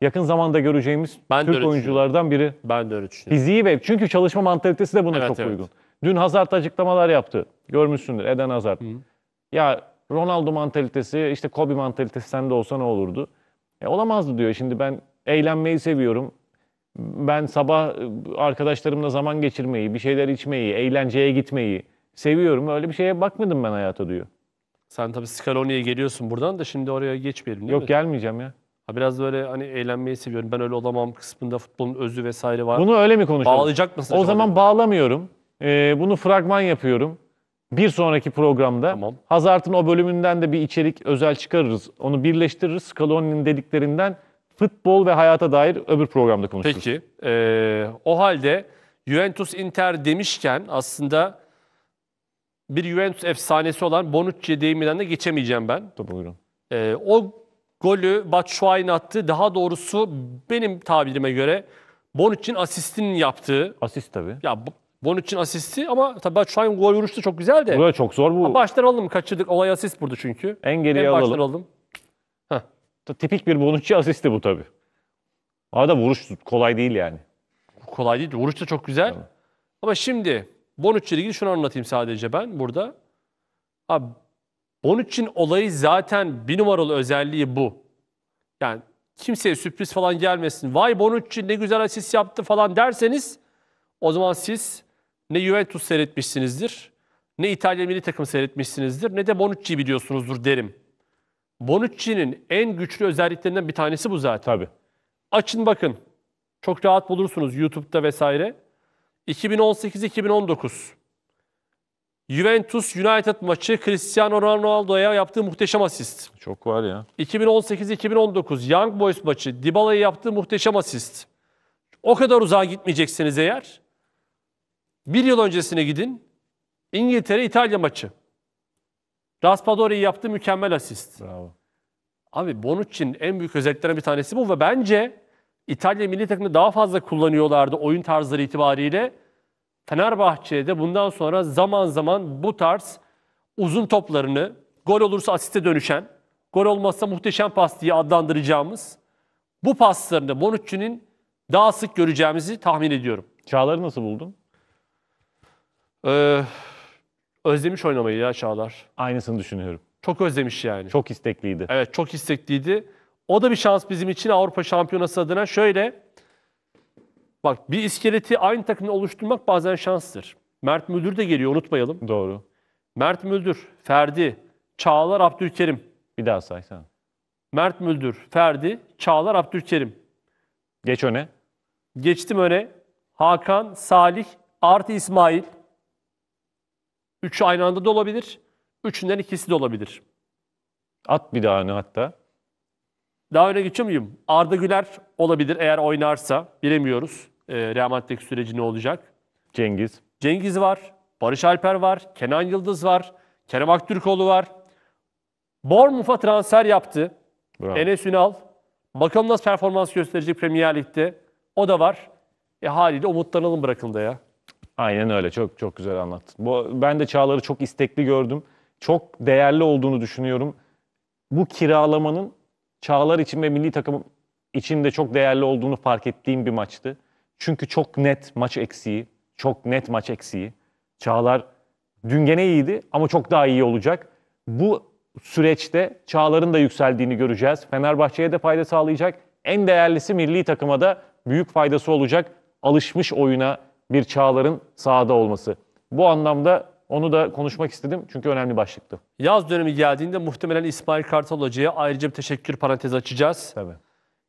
yakın zamanda göreceğimiz ben Türk oyunculardan biri. Ben de öyle düşünüyorum. Fiziği ve çünkü çalışma mantalitesi de buna evet, çok evet. uygun. Dün Hazard açıklamalar yaptı. Görmüşsündür Eden Hazard. Hı. Ya Ronaldo mantalitesi, işte Kobe mantalitesi sende olsa ne olurdu? E, olamazdı diyor. Şimdi ben eğlenmeyi seviyorum. Ben sabah e, arkadaşlarımla zaman geçirmeyi, bir şeyler içmeyi, eğlenceye gitmeyi seviyorum. Öyle bir şeye bakmadım ben hayata diyor. Sen tabii Scaloni'ye geliyorsun buradan da şimdi oraya geçmeyelim değil Yok mi? gelmeyeceğim ya. Ha biraz böyle hani eğlenmeyi seviyorum. Ben öyle olamam kısmında futbolun özü vesaire var. Bunu öyle mi konuşalım? Bağlayacak mısın? O acaba? zaman bağlamıyorum. Ee, bunu fragman yapıyorum. Bir sonraki programda Tamam. Hazard'ın o bölümünden de bir içerik özel çıkarırız. Onu birleştiririz. Scaloni'nin dediklerinden futbol ve hayata dair öbür programda konuşuruz. Peki. eee, o halde Juventus Inter demişken aslında bir Juventus efsanesi olan Bonucci deyiminden de geçemeyeceğim ben. Tabii, buyurun. Ee, o golü Batshuayi'nin attı. Daha doğrusu benim tabirime göre Bonucci'nin asistinin yaptığı. Asist tabii. Ya bu- Bonucci'nin asisti ama tabii Batshuayi'nin gol vuruşu çok güzel de. Buraya çok zor bu. Ha, baştan alalım kaçırdık. Olay asist burada çünkü. En geriye en alalım. alalım. Heh. Tipik bir Bonucci asisti bu tabii. Arada vuruş kolay değil yani. Kolay değil. Vuruş da çok güzel. Tamam. Ama şimdi Bonucci ile ilgili şunu anlatayım sadece ben burada. Abi Bonucci'nin olayı zaten bir numaralı özelliği bu. Yani kimseye sürpriz falan gelmesin. Vay Bonucci ne güzel asist yaptı falan derseniz o zaman siz ne Juventus seyretmişsinizdir, ne İtalya milli takım seyretmişsinizdir, ne de Bonucci'yi biliyorsunuzdur derim. Bonucci'nin en güçlü özelliklerinden bir tanesi bu zaten. Tabii. Açın bakın. Çok rahat bulursunuz YouTube'da vesaire. 2018-2019 Juventus United maçı Cristiano Ronaldo'ya yaptığı muhteşem asist. Çok var ya. 2018-2019 Young Boys maçı Dybala'ya yaptığı muhteşem asist. O kadar uzağa gitmeyeceksiniz eğer bir yıl öncesine gidin. İngiltere-İtalya maçı. Raspadori yaptı mükemmel asist. Bravo. Abi Bonucci'nin en büyük özelliklerinden bir tanesi bu ve bence İtalya milli takımı daha fazla kullanıyorlardı oyun tarzları itibariyle. Fenerbahçe'de bundan sonra zaman zaman bu tarz uzun toplarını gol olursa asiste dönüşen, gol olmazsa muhteşem pas diye adlandıracağımız bu paslarını Bonucci'nin daha sık göreceğimizi tahmin ediyorum. Çağlar'ı nasıl buldun? Ee, özlemiş oynamayı ya Çağlar. Aynısını düşünüyorum. Çok özlemiş yani. Çok istekliydi. Evet çok istekliydi. O da bir şans bizim için Avrupa Şampiyonası adına. Şöyle bak bir iskeleti aynı takımda oluşturmak bazen şanstır. Mert Müldür de geliyor unutmayalım. Doğru. Mert Müldür, Ferdi, Çağlar Abdülkerim. Bir daha say sen. Mert Müldür, Ferdi, Çağlar Abdülkerim. Geç öne. Geçtim öne. Hakan, Salih, artı İsmail. Üçü aynı anda da olabilir. Üçünden ikisi de olabilir. At bir daha öne hatta. Daha öne geçiyor muyum? Arda Güler olabilir eğer oynarsa. Bilemiyoruz. E, Real Madrid'deki süreci ne olacak? Cengiz. Cengiz var. Barış Alper var. Kenan Yıldız var. Kerem Aktürkoğlu var. Bournemouth'a transfer yaptı. Bravo. Enes Ünal. Bakalım nasıl performans gösterecek Premier Lig'de. O da var. E haliyle umutlanalım bırakın da ya. Aynen öyle. Çok çok güzel anlattın. Bu, ben de Çağlar'ı çok istekli gördüm. Çok değerli olduğunu düşünüyorum. Bu kiralamanın Çağlar için ve milli takım için de çok değerli olduğunu fark ettiğim bir maçtı. Çünkü çok net maç eksiği, çok net maç eksiği. Çağlar dün gene iyiydi ama çok daha iyi olacak. Bu süreçte Çağlar'ın da yükseldiğini göreceğiz. Fenerbahçe'ye de fayda sağlayacak. En değerlisi milli takıma da büyük faydası olacak. Alışmış oyuna, bir Çağlar'ın sahada olması. Bu anlamda onu da konuşmak istedim çünkü önemli başlıktı. Yaz dönemi geldiğinde muhtemelen İsmail Kartal Hoca'ya ayrıca bir teşekkür parantezi açacağız. Tabii.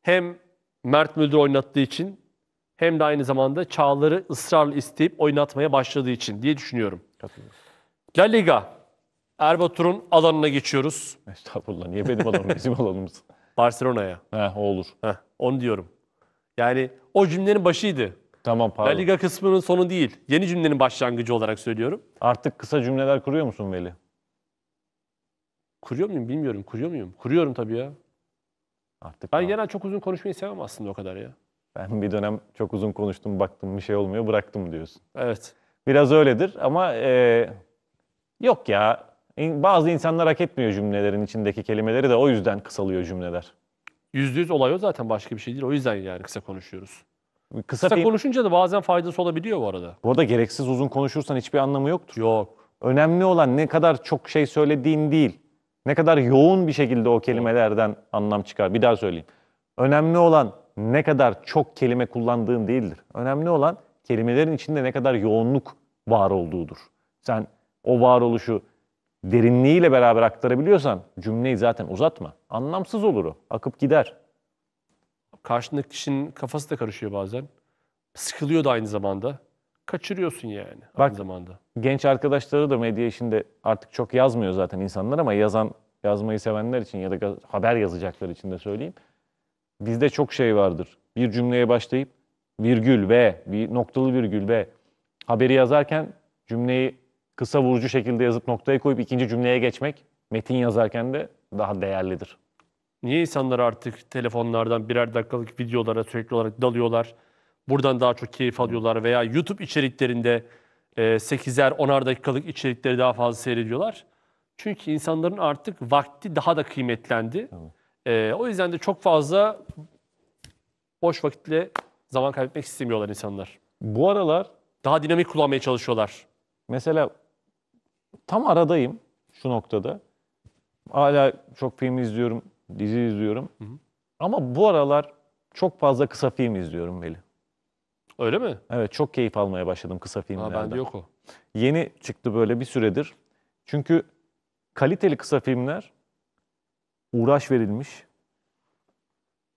Hem Mert Müldür oynattığı için hem de aynı zamanda Çağlar'ı ısrarla isteyip oynatmaya başladığı için diye düşünüyorum. La Liga, Erbatur'un alanına geçiyoruz. Estağfurullah niye benim alanım bizim alanımız? Barcelona'ya. Heh, o olur. Heh, onu diyorum. Yani o cümlenin başıydı. Tamam pardon. La Liga kısmının sonu değil. Yeni cümlenin başlangıcı olarak söylüyorum. Artık kısa cümleler kuruyor musun Veli? Kuruyor muyum bilmiyorum. Kuruyor muyum? Kuruyorum tabii ya. Artık Ben genel çok uzun konuşmayı sevmem aslında o kadar ya. ben bir dönem çok uzun konuştum, baktım bir şey olmuyor, bıraktım diyorsun. Evet. Biraz öyledir ama e, yok ya. Bazı insanlar hak etmiyor cümlelerin içindeki kelimeleri de o yüzden kısalıyor cümleler. Yüzde yüz olay o zaten başka bir şey değil. O yüzden yani kısa konuşuyoruz. Kısa, Kısa film... konuşunca da bazen faydası olabiliyor bu arada. Bu arada gereksiz uzun konuşursan hiçbir anlamı yoktur. Yok. Önemli olan ne kadar çok şey söylediğin değil. Ne kadar yoğun bir şekilde o kelimelerden anlam çıkar. Bir daha söyleyeyim. Önemli olan ne kadar çok kelime kullandığın değildir. Önemli olan kelimelerin içinde ne kadar yoğunluk var olduğudur. Sen o varoluşu derinliğiyle beraber aktarabiliyorsan cümleyi zaten uzatma. Anlamsız olur o. Akıp gider. Karşındaki kişinin kafası da karışıyor bazen. Sıkılıyor da aynı zamanda. Kaçırıyorsun yani Bak, aynı zamanda. Genç arkadaşları da medya işinde artık çok yazmıyor zaten insanlar ama yazan yazmayı sevenler için ya da haber yazacaklar için de söyleyeyim. Bizde çok şey vardır. Bir cümleye başlayıp virgül ve bir noktalı virgül ve haberi yazarken cümleyi kısa vurucu şekilde yazıp noktaya koyup ikinci cümleye geçmek metin yazarken de daha değerlidir. Niye insanlar artık telefonlardan birer dakikalık videolara sürekli olarak dalıyorlar? Buradan daha çok keyif alıyorlar veya YouTube içeriklerinde 8'er e, 10'ar dakikalık içerikleri daha fazla seyrediyorlar. Çünkü insanların artık vakti daha da kıymetlendi. Tamam. Ee, o yüzden de çok fazla boş vakitle zaman kaybetmek istemiyorlar insanlar. Bu aralar daha dinamik kullanmaya çalışıyorlar. Mesela tam aradayım şu noktada. Hala çok film izliyorum dizi izliyorum. Hı hı. Ama bu aralar çok fazla kısa film izliyorum Veli. Öyle mi? Evet çok keyif almaya başladım kısa filmlerden. bende yok o. Yeni çıktı böyle bir süredir. Çünkü kaliteli kısa filmler uğraş verilmiş,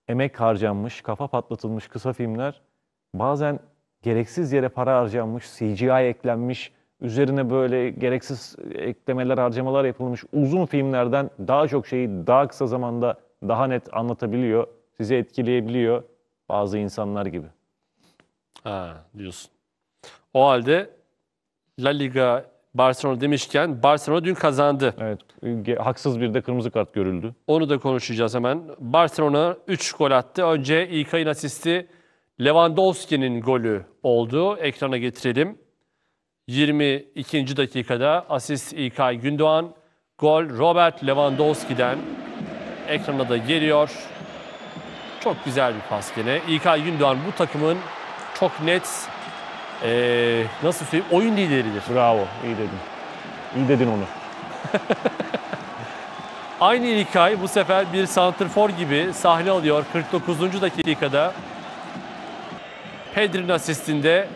emek harcanmış, kafa patlatılmış kısa filmler bazen gereksiz yere para harcanmış, CGI eklenmiş, üzerine böyle gereksiz eklemeler, harcamalar yapılmış uzun filmlerden daha çok şeyi daha kısa zamanda daha net anlatabiliyor, sizi etkileyebiliyor bazı insanlar gibi. Ha diyorsun. O halde La Liga Barcelona demişken Barcelona dün kazandı. Evet. Haksız bir de kırmızı kart görüldü. Onu da konuşacağız hemen. Barcelona 3 gol attı. Önce İlkay'ın asisti Lewandowski'nin golü oldu. Ekrana getirelim. 22. dakikada asist İlkay Gündoğan, gol Robert Lewandowski'den ekrana da geliyor. Çok güzel bir pas gene. İlkay Gündoğan bu takımın çok net ee, nasıl söyleyeyim oyun lideridir. Bravo, iyi dedin. İyi dedin onu. Aynı İlkay bu sefer bir santrfor gibi sahne alıyor 49. dakikada. Pedri'nin asistinde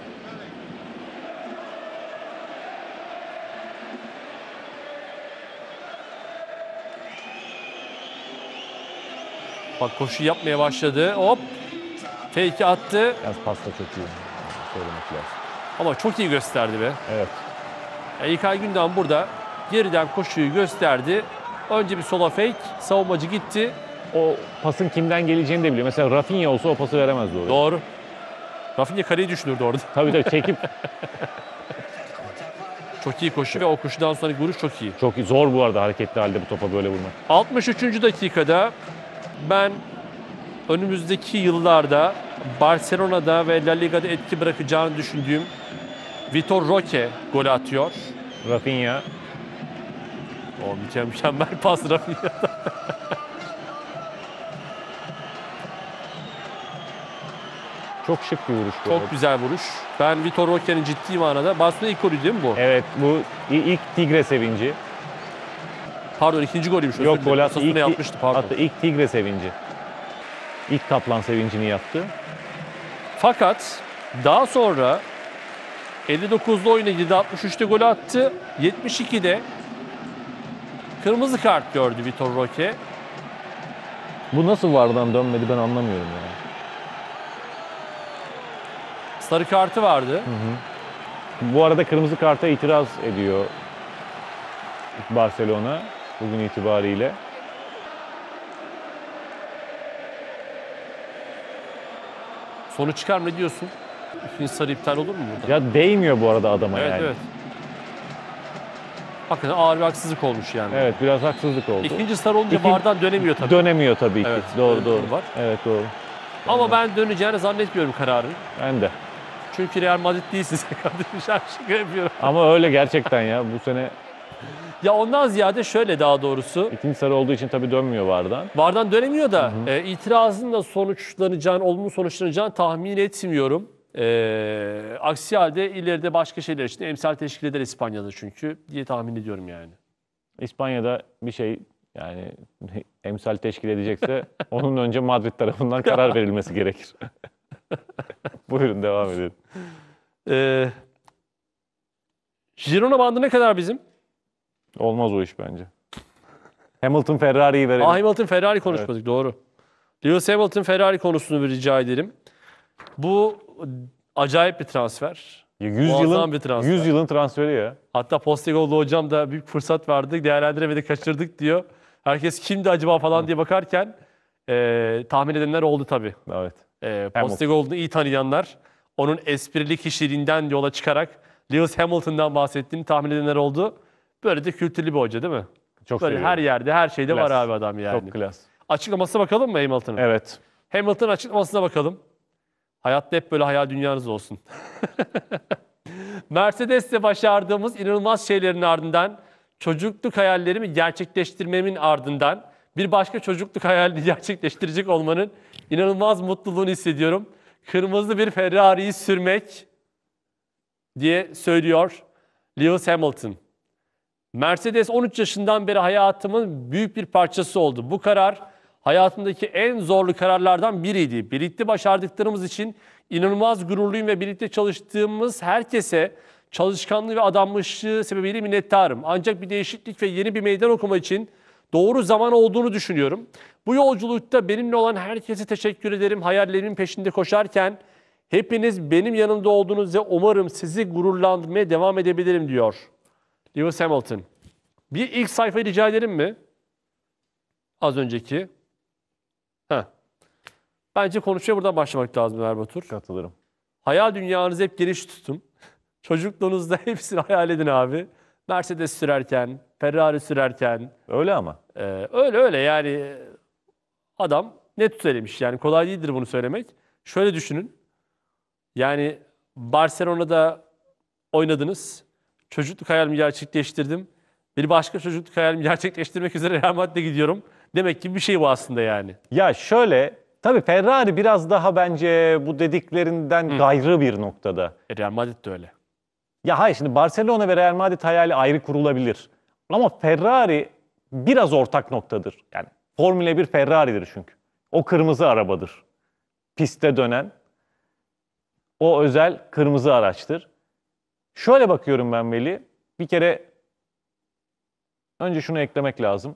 Bak koşu yapmaya başladı. Hop. fake attı. Biraz pasta çok iyi. Söylemek lazım. Ama çok iyi gösterdi be. Evet. Yani İlkay Gündoğan burada geriden koşuyu gösterdi. Önce bir sola fake. Savunmacı gitti. O pasın kimden geleceğini de biliyor. Mesela Rafinha olsa o pası veremezdi oraya. Doğru. Rafinha kaleyi düşünürdü orada. Tabii tabii çekip. çok iyi koşu ve o koşudan sonra vuruş çok iyi. Çok iyi. Zor bu arada hareketli halde bu topa böyle vurmak. 63. dakikada ben önümüzdeki yıllarda Barcelona'da ve La Liga'da etki bırakacağını düşündüğüm Vitor Roque gol atıyor. Rafinha. O mükemmel pas Rafinha. Çok şık bir vuruş bu. Çok arada. güzel vuruş. Ben Vitor Roque'nin ciddi manada. Barcelona ilk golü değil mi bu? Evet bu ilk Tigre sevinci. Pardon ikinci golüymüş. Yok gol attı. İlk, yapmıştı, pardon. Hatta ilk Tigre sevinci. İlk Kaplan sevincini yaptı. Fakat daha sonra 59'da oynadı. 63'te gol attı. 72'de kırmızı kart gördü Vitor Roque. Bu nasıl vardan dönmedi ben anlamıyorum ya. Yani. Sarı kartı vardı. Hı hı. Bu arada kırmızı karta itiraz ediyor Barcelona bugün itibariyle. Sonu çıkar mı diyorsun? İkinci sarı iptal olur mu burada? Ya değmiyor bu arada adama evet, yani. Evet hakikaten ağır bir haksızlık olmuş yani. Evet biraz haksızlık oldu. İkinci sarı olunca İkin... bardan dönemiyor tabii. Dönemiyor tabii ki. Evet, doğru doğru. Var. Evet doğru. Ama ben döneceğini zannetmiyorum kararın. Ben de. Çünkü Real Madrid değil size kardeşim şarkı yapıyorum. Ama öyle gerçekten ya bu sene ya ondan ziyade şöyle daha doğrusu. İkinci sarı olduğu için tabii dönmüyor Vardan. Vardan dönemiyor da hı hı. E, itirazın da sonuçlanacağını, olumlu sonuçlanacağını tahmin etmiyorum. E, aksi halde ileride başka şeyler için emsal teşkil eder İspanya'da çünkü diye tahmin ediyorum yani. İspanya'da bir şey yani emsal teşkil edecekse onun önce Madrid tarafından karar verilmesi gerekir. Buyurun devam edin. Ee, Girona bandı ne kadar bizim? Olmaz o iş bence. Hamilton Ferrari'yi verelim. Aa, Hamilton Ferrari konuşmadık doğru. Lewis Hamilton Ferrari konusunu bir rica edelim. Bu acayip bir transfer. Ya 100 yılın bir transfer. 100 yılın transferi ya. Hatta Postegol'da hocam da büyük fırsat verdik, değerlendiremedik, kaçırdık diyor. Herkes kimdi acaba falan diye bakarken e, tahmin edenler oldu tabii. Evet. E, Postegol'u iyi tanıyanlar onun esprili kişiliğinden yola çıkarak Lewis Hamilton'dan bahsettiğini tahmin edenler oldu. Böyle de kültürlü bir hoca değil mi? Çok Böyle seviyorum. her yerde, her şeyde Klas. var abi adam yani. Çok klas. Açıklamasına bakalım mı Hamilton'ın? Evet. Hamilton açıklamasına bakalım. Hayatta hep böyle hayal dünyanız olsun. Mercedes'te başardığımız inanılmaz şeylerin ardından, çocukluk hayallerimi gerçekleştirmemin ardından bir başka çocukluk hayalini gerçekleştirecek olmanın inanılmaz mutluluğunu hissediyorum. Kırmızı bir Ferrari'yi sürmek diye söylüyor Lewis Hamilton. Mercedes 13 yaşından beri hayatımın büyük bir parçası oldu. Bu karar hayatımdaki en zorlu kararlardan biriydi. Birlikte başardıklarımız için inanılmaz gururluyum ve birlikte çalıştığımız herkese çalışkanlığı ve adanmışlığı sebebiyle minnettarım. Ancak bir değişiklik ve yeni bir meydan okuma için doğru zaman olduğunu düşünüyorum. Bu yolculukta benimle olan herkese teşekkür ederim. Hayallerimin peşinde koşarken hepiniz benim yanımda olduğunuz ve umarım sizi gururlandırmaya devam edebilirim diyor. Lewis Hamilton. Bir ilk sayfayı rica edelim mi? Az önceki. Heh. Bence konuşmaya buradan başlamak lazım Erbatur. Katılırım. Hayal dünyanızı hep geniş tutun. Çocukluğunuzda hepsini hayal edin abi. Mercedes sürerken, Ferrari sürerken. Öyle ama. E, öyle öyle yani adam net söylemiş yani kolay değildir bunu söylemek. Şöyle düşünün. Yani Barcelona'da oynadınız çocukluk hayalimi gerçekleştirdim. Bir başka çocukluk hayalimi gerçekleştirmek üzere Real Madrid'e gidiyorum. Demek ki bir şey bu aslında yani. Ya şöyle tabii Ferrari biraz daha bence bu dediklerinden Hı. gayrı bir noktada. E, Real Madrid de öyle. Ya hayır şimdi Barcelona ve Real Madrid hayali ayrı kurulabilir. Ama Ferrari biraz ortak noktadır. Yani Formula 1 Ferrari'dir çünkü. O kırmızı arabadır. Piste dönen o özel kırmızı araçtır. Şöyle bakıyorum ben Veli. Bir kere önce şunu eklemek lazım.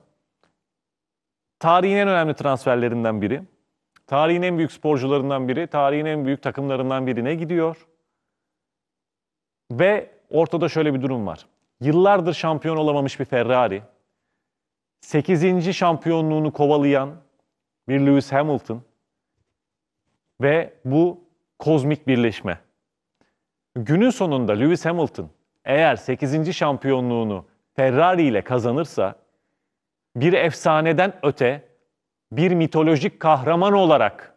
Tarihin en önemli transferlerinden biri. Tarihin en büyük sporcularından biri. Tarihin en büyük takımlarından birine gidiyor. Ve ortada şöyle bir durum var. Yıllardır şampiyon olamamış bir Ferrari. 8. şampiyonluğunu kovalayan bir Lewis Hamilton. Ve bu kozmik birleşme. Günün sonunda Lewis Hamilton eğer 8. şampiyonluğunu Ferrari ile kazanırsa bir efsaneden öte bir mitolojik kahraman olarak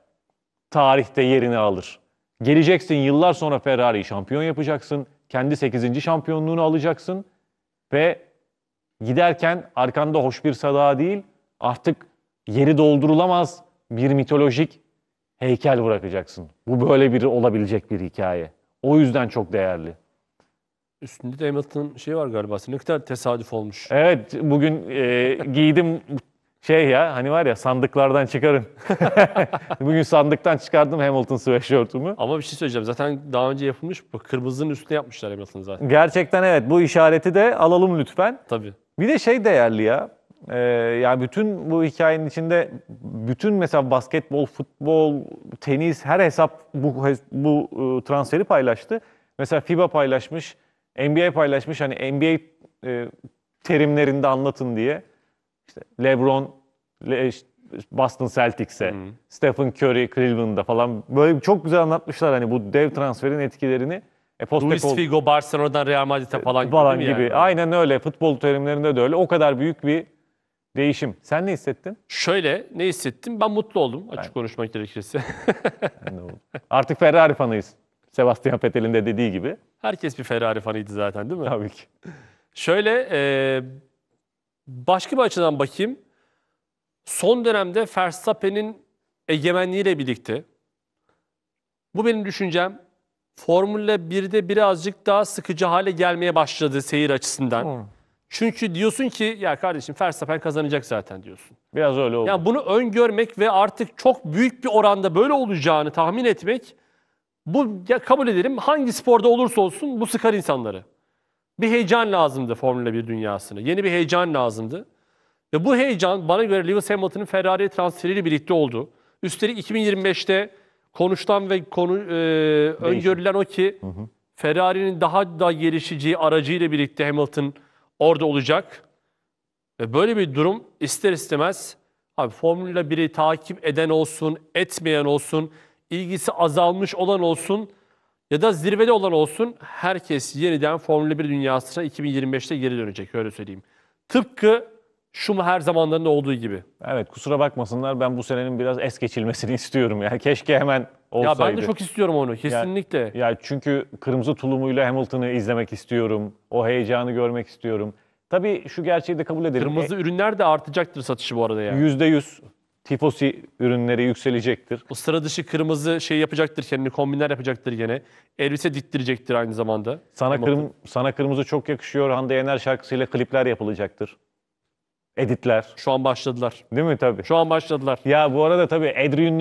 tarihte yerini alır. Geleceksin yıllar sonra Ferrari'yi şampiyon yapacaksın. Kendi 8. şampiyonluğunu alacaksın ve giderken arkanda hoş bir sada değil artık yeri doldurulamaz bir mitolojik heykel bırakacaksın. Bu böyle bir olabilecek bir hikaye. O yüzden çok değerli. Üstünde de Hamilton'ın şey var galiba. Ne kadar tesadüf olmuş. Evet bugün e, giydim şey ya hani var ya sandıklardan çıkarın. bugün sandıktan çıkardım Hamilton sweatshirt'ümü. Ama bir şey söyleyeceğim. Zaten daha önce yapılmış. Bu kırmızının üstüne yapmışlar Hamilton'ı zaten. Gerçekten evet bu işareti de alalım lütfen. Tabii. Bir de şey değerli ya. Ee, yani bütün bu hikayenin içinde bütün mesela basketbol, futbol, tenis her hesap bu bu e, transferi paylaştı. Mesela FIBA paylaşmış, NBA paylaşmış hani NBA e, terimlerinde anlatın diye. İşte LeBron Le, Boston Celtics'e, hmm. Stephen Curry Cleveland'da falan böyle çok güzel anlatmışlar hani bu dev transferin etkilerini. E, Luis Figo Barcelona'dan Real Madrid'e e, falan, falan gibi. Yani. Aynen öyle. Futbol terimlerinde de öyle. O kadar büyük bir Değişim. Sen ne hissettin? Şöyle ne hissettim? Ben mutlu oldum açık ben... konuşmak gerekirse. ben de Artık Ferrari fanıyız. Sebastian Vettel'in de dediği gibi. Herkes bir Ferrari fanıydı zaten değil mi? Tabii ki. Şöyle e, başka bir açıdan bakayım. Son dönemde Verstappen'in egemenliğiyle birlikte bu benim düşüncem Formula 1'de birazcık daha sıkıcı hale gelmeye başladı seyir açısından. Hmm. Çünkü diyorsun ki ya kardeşim Verstappen kazanacak zaten diyorsun. Biraz öyle oldu. Yani bunu öngörmek ve artık çok büyük bir oranda böyle olacağını tahmin etmek bu ya kabul ederim hangi sporda olursa olsun bu sıkar insanları. Bir heyecan lazımdı Formula 1 dünyasına. Yeni bir heyecan lazımdı. Ve bu heyecan bana göre Lewis Hamilton'ın Ferrari transferiyle birlikte oldu. Üstelik 2025'te konuşulan ve konu, e, öngörülen o ki Ferrari'nin daha da gelişeceği aracıyla birlikte Hamilton orada olacak. Ve böyle bir durum ister istemez abi Formula 1'i takip eden olsun, etmeyen olsun, ilgisi azalmış olan olsun ya da zirvede olan olsun herkes yeniden Formula 1 dünyasına 2025'te geri dönecek öyle söyleyeyim. Tıpkı şu mu her zamanlarında olduğu gibi. Evet kusura bakmasınlar ben bu senenin biraz es geçilmesini istiyorum ya. Keşke hemen olsaydı. Ya ben de çok istiyorum onu kesinlikle. Ya, ya çünkü kırmızı tulumuyla Hamilton'ı izlemek istiyorum. O heyecanı görmek istiyorum. Tabii şu gerçeği de kabul edelim. Kırmızı e, ürünler de artacaktır satışı bu arada ya. Yüzde yüz tifosi ürünleri yükselecektir. O sıra dışı kırmızı şey yapacaktır kendini hani kombinler yapacaktır gene. Elbise dittirecektir aynı zamanda. Sana, kırm sana kırmızı çok yakışıyor Hande Yener şarkısıyla klipler yapılacaktır. Editler. Şu an başladılar. Değil mi tabii? Şu an başladılar. Ya bu arada tabii Adrian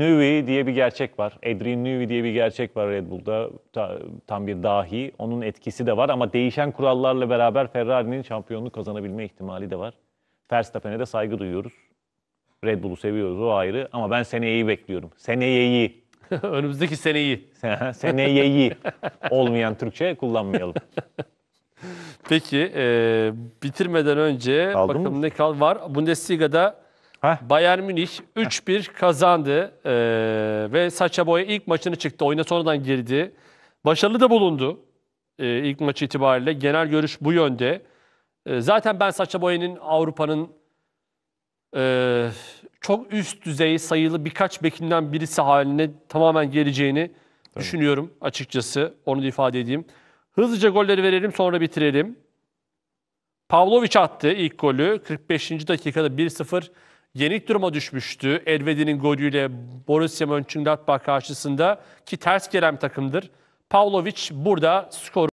Newey diye bir gerçek var. Adrian Newey diye bir gerçek var Red Bull'da. Ta, tam bir dahi. Onun etkisi de var ama değişen kurallarla beraber Ferrari'nin şampiyonluk kazanabilme ihtimali de var. Verstappen'e de saygı duyuyoruz. Red Bull'u seviyoruz o ayrı ama ben seneyi bekliyorum. Seneyeyi. Önümüzdeki seneyi. seneyeyi. Olmayan Türkçe kullanmayalım. Peki e, bitirmeden önce Kaldı bakalım mı? ne kal var. Bundesliga'da Heh. Bayern Münih 3-1 kazandı e, ve Saça Boya ilk maçını çıktı. Oyuna sonradan girdi. Başarılı da bulundu e, ilk maç itibariyle. Genel görüş bu yönde. E, zaten ben Saça Boya'nın Avrupa'nın e, çok üst düzey sayılı birkaç bekinden birisi haline tamamen geleceğini düşünüyorum açıkçası. Onu da ifade edeyim. Hızlıca golleri verelim sonra bitirelim. Pavlovic attı ilk golü. 45. dakikada 1-0 yenik duruma düşmüştü. Elvedi'nin golüyle Borussia Mönchengladbach karşısında ki ters gelen takımdır. Pavlovic burada skoru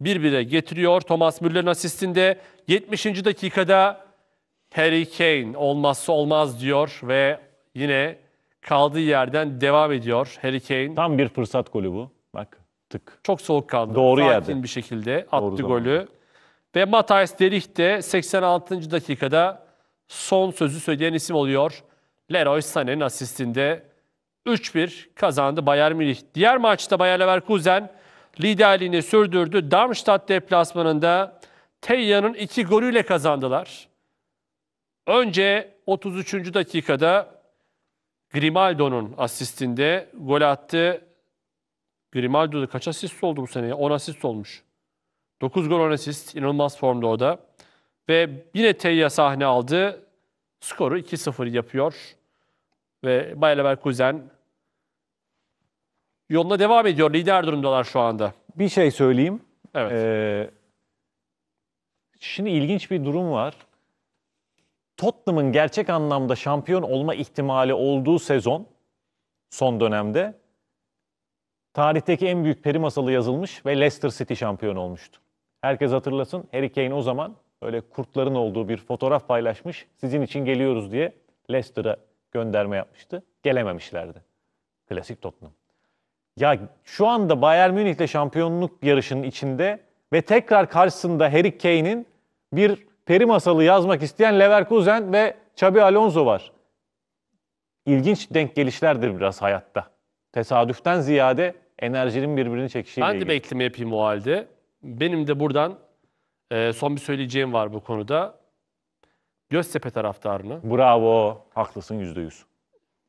birbirine getiriyor. Thomas Müller'in asistinde 70. dakikada Harry Kane olmazsa olmaz diyor ve yine kaldığı yerden devam ediyor Harry Kane. Tam bir fırsat golü bu attık. Çok soğuk kaldı. Doğru Sakin yerde. bir şekilde attı Doğru golü. Ve Matthijs Delik de 86. dakikada son sözü söyleyen isim oluyor. Leroy Sané'nin asistinde 3-1 kazandı Bayern Münih. Diğer maçta Bayer Leverkusen liderliğini sürdürdü. Darmstadt deplasmanında Teyya'nın iki golüyle kazandılar. Önce 33. dakikada Grimaldo'nun asistinde gol attı Grimaldo'da kaç asist oldu bu sene? 10 asist olmuş. 9 gol 10 asist. İnanılmaz formda o da. Ve yine Teyya sahne aldı. Skoru 2-0 yapıyor. Ve Bayer Leverkusen yoluna devam ediyor. Lider durumdalar şu anda. Bir şey söyleyeyim. Evet. Ee, şimdi ilginç bir durum var. Tottenham'ın gerçek anlamda şampiyon olma ihtimali olduğu sezon son dönemde Tarihteki en büyük peri masalı yazılmış ve Leicester City şampiyon olmuştu. Herkes hatırlasın Harry Kane o zaman öyle kurtların olduğu bir fotoğraf paylaşmış. Sizin için geliyoruz diye Leicester'a gönderme yapmıştı. Gelememişlerdi. Klasik Tottenham. Ya şu anda Bayern Münih'le şampiyonluk yarışının içinde ve tekrar karşısında Harry Kane'in bir peri masalı yazmak isteyen Leverkusen ve Xabi Alonso var. İlginç denk gelişlerdir biraz hayatta. Tesadüften ziyade enerjinin birbirini çekişiyle Ben de ilgili. bekleme yapayım o halde. Benim de buradan e, son bir söyleyeceğim var bu konuda. Göztepe taraftarını. Bravo. Haklısın yüzde yüz.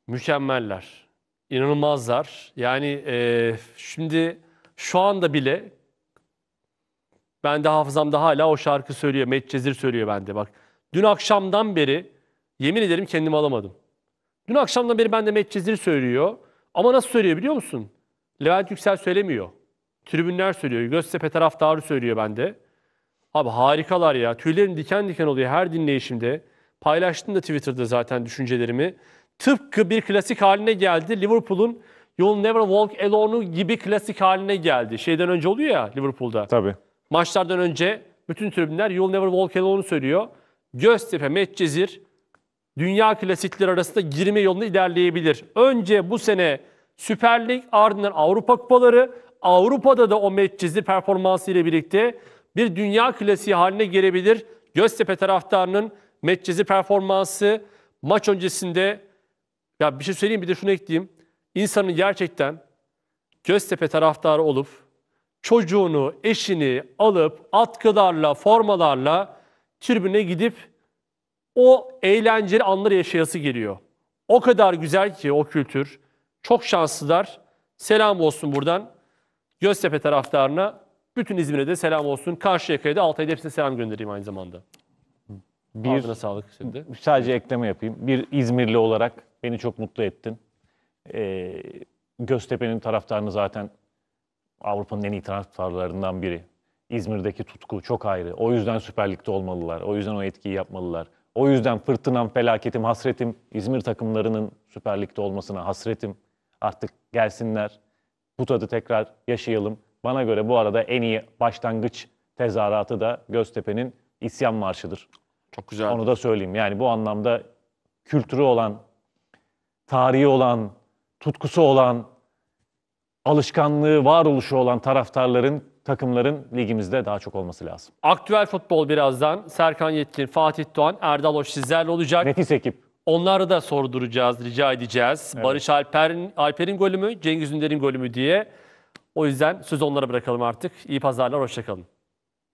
Mükemmeller. İnanılmazlar. Yani e, şimdi şu anda bile ben de hafızamda hala o şarkı söylüyor. Medcezir söylüyor bende bak. Dün akşamdan beri yemin ederim kendimi alamadım. Dün akşamdan beri bende Medcezir söylüyor. Ama nasıl söylüyor biliyor musun? Levent Yüksel söylemiyor. Tribünler söylüyor. Göztepe taraftarı söylüyor bende. Abi harikalar ya. Tüylerim diken diken oluyor her dinleyişimde. Paylaştım da Twitter'da zaten düşüncelerimi. Tıpkı bir klasik haline geldi. Liverpool'un You'll Never Walk Alone'u gibi klasik haline geldi. Şeyden önce oluyor ya Liverpool'da. Tabii. Maçlardan önce bütün tribünler You'll Never Walk Alone'u söylüyor. Göztepe, Medcezir dünya klasikleri arasında girme yolunu ilerleyebilir. Önce bu sene Süper Lig ardından Avrupa Kupaları, Avrupa'da da o metçizli performansı ile birlikte bir dünya klasiği haline gelebilir. Göztepe taraftarının metçizi performansı maç öncesinde ya bir şey söyleyeyim bir de şunu ekleyeyim. İnsanın gerçekten Göztepe taraftarı olup çocuğunu, eşini alıp atkılarla, formalarla tribüne gidip o eğlenceli anları yaşayası geliyor. O kadar güzel ki o kültür. Çok şanslılar. Selam olsun buradan. Göztepe taraftarına. Bütün İzmir'e de selam olsun. Karşıyaka'ya da Altay'da hepsine selam göndereyim aynı zamanda. Bir, Ağzına sağlık senin Sadece ekleme yapayım. Bir İzmirli olarak beni çok mutlu ettin. Ee, Göztepe'nin taraftarını zaten Avrupa'nın en iyi taraftarlarından biri. İzmir'deki tutku çok ayrı. O yüzden Süper Lig'de olmalılar. O yüzden o etkiyi yapmalılar. O yüzden fırtınam, felaketim, hasretim İzmir takımlarının Süper Lig'de olmasına hasretim. Artık gelsinler, bu tadı tekrar yaşayalım. Bana göre bu arada en iyi başlangıç tezahüratı da Göztepe'nin isyan marşıdır. Çok güzel. Onu da söyleyeyim. Yani bu anlamda kültürü olan, tarihi olan, tutkusu olan, alışkanlığı, varoluşu olan taraftarların, takımların ligimizde daha çok olması lazım. Aktüel futbol birazdan. Serkan Yetkin, Fatih Doğan, Erdal Hoş sizlerle olacak. Nefis ekip. Onları da sorduracağız, rica edeceğiz. Evet. Barış Alper'in Alper'in golü mü, Cengiz Ünder'in golü mü diye. O yüzden söz onlara bırakalım artık. İyi pazarlar, hoşçakalın.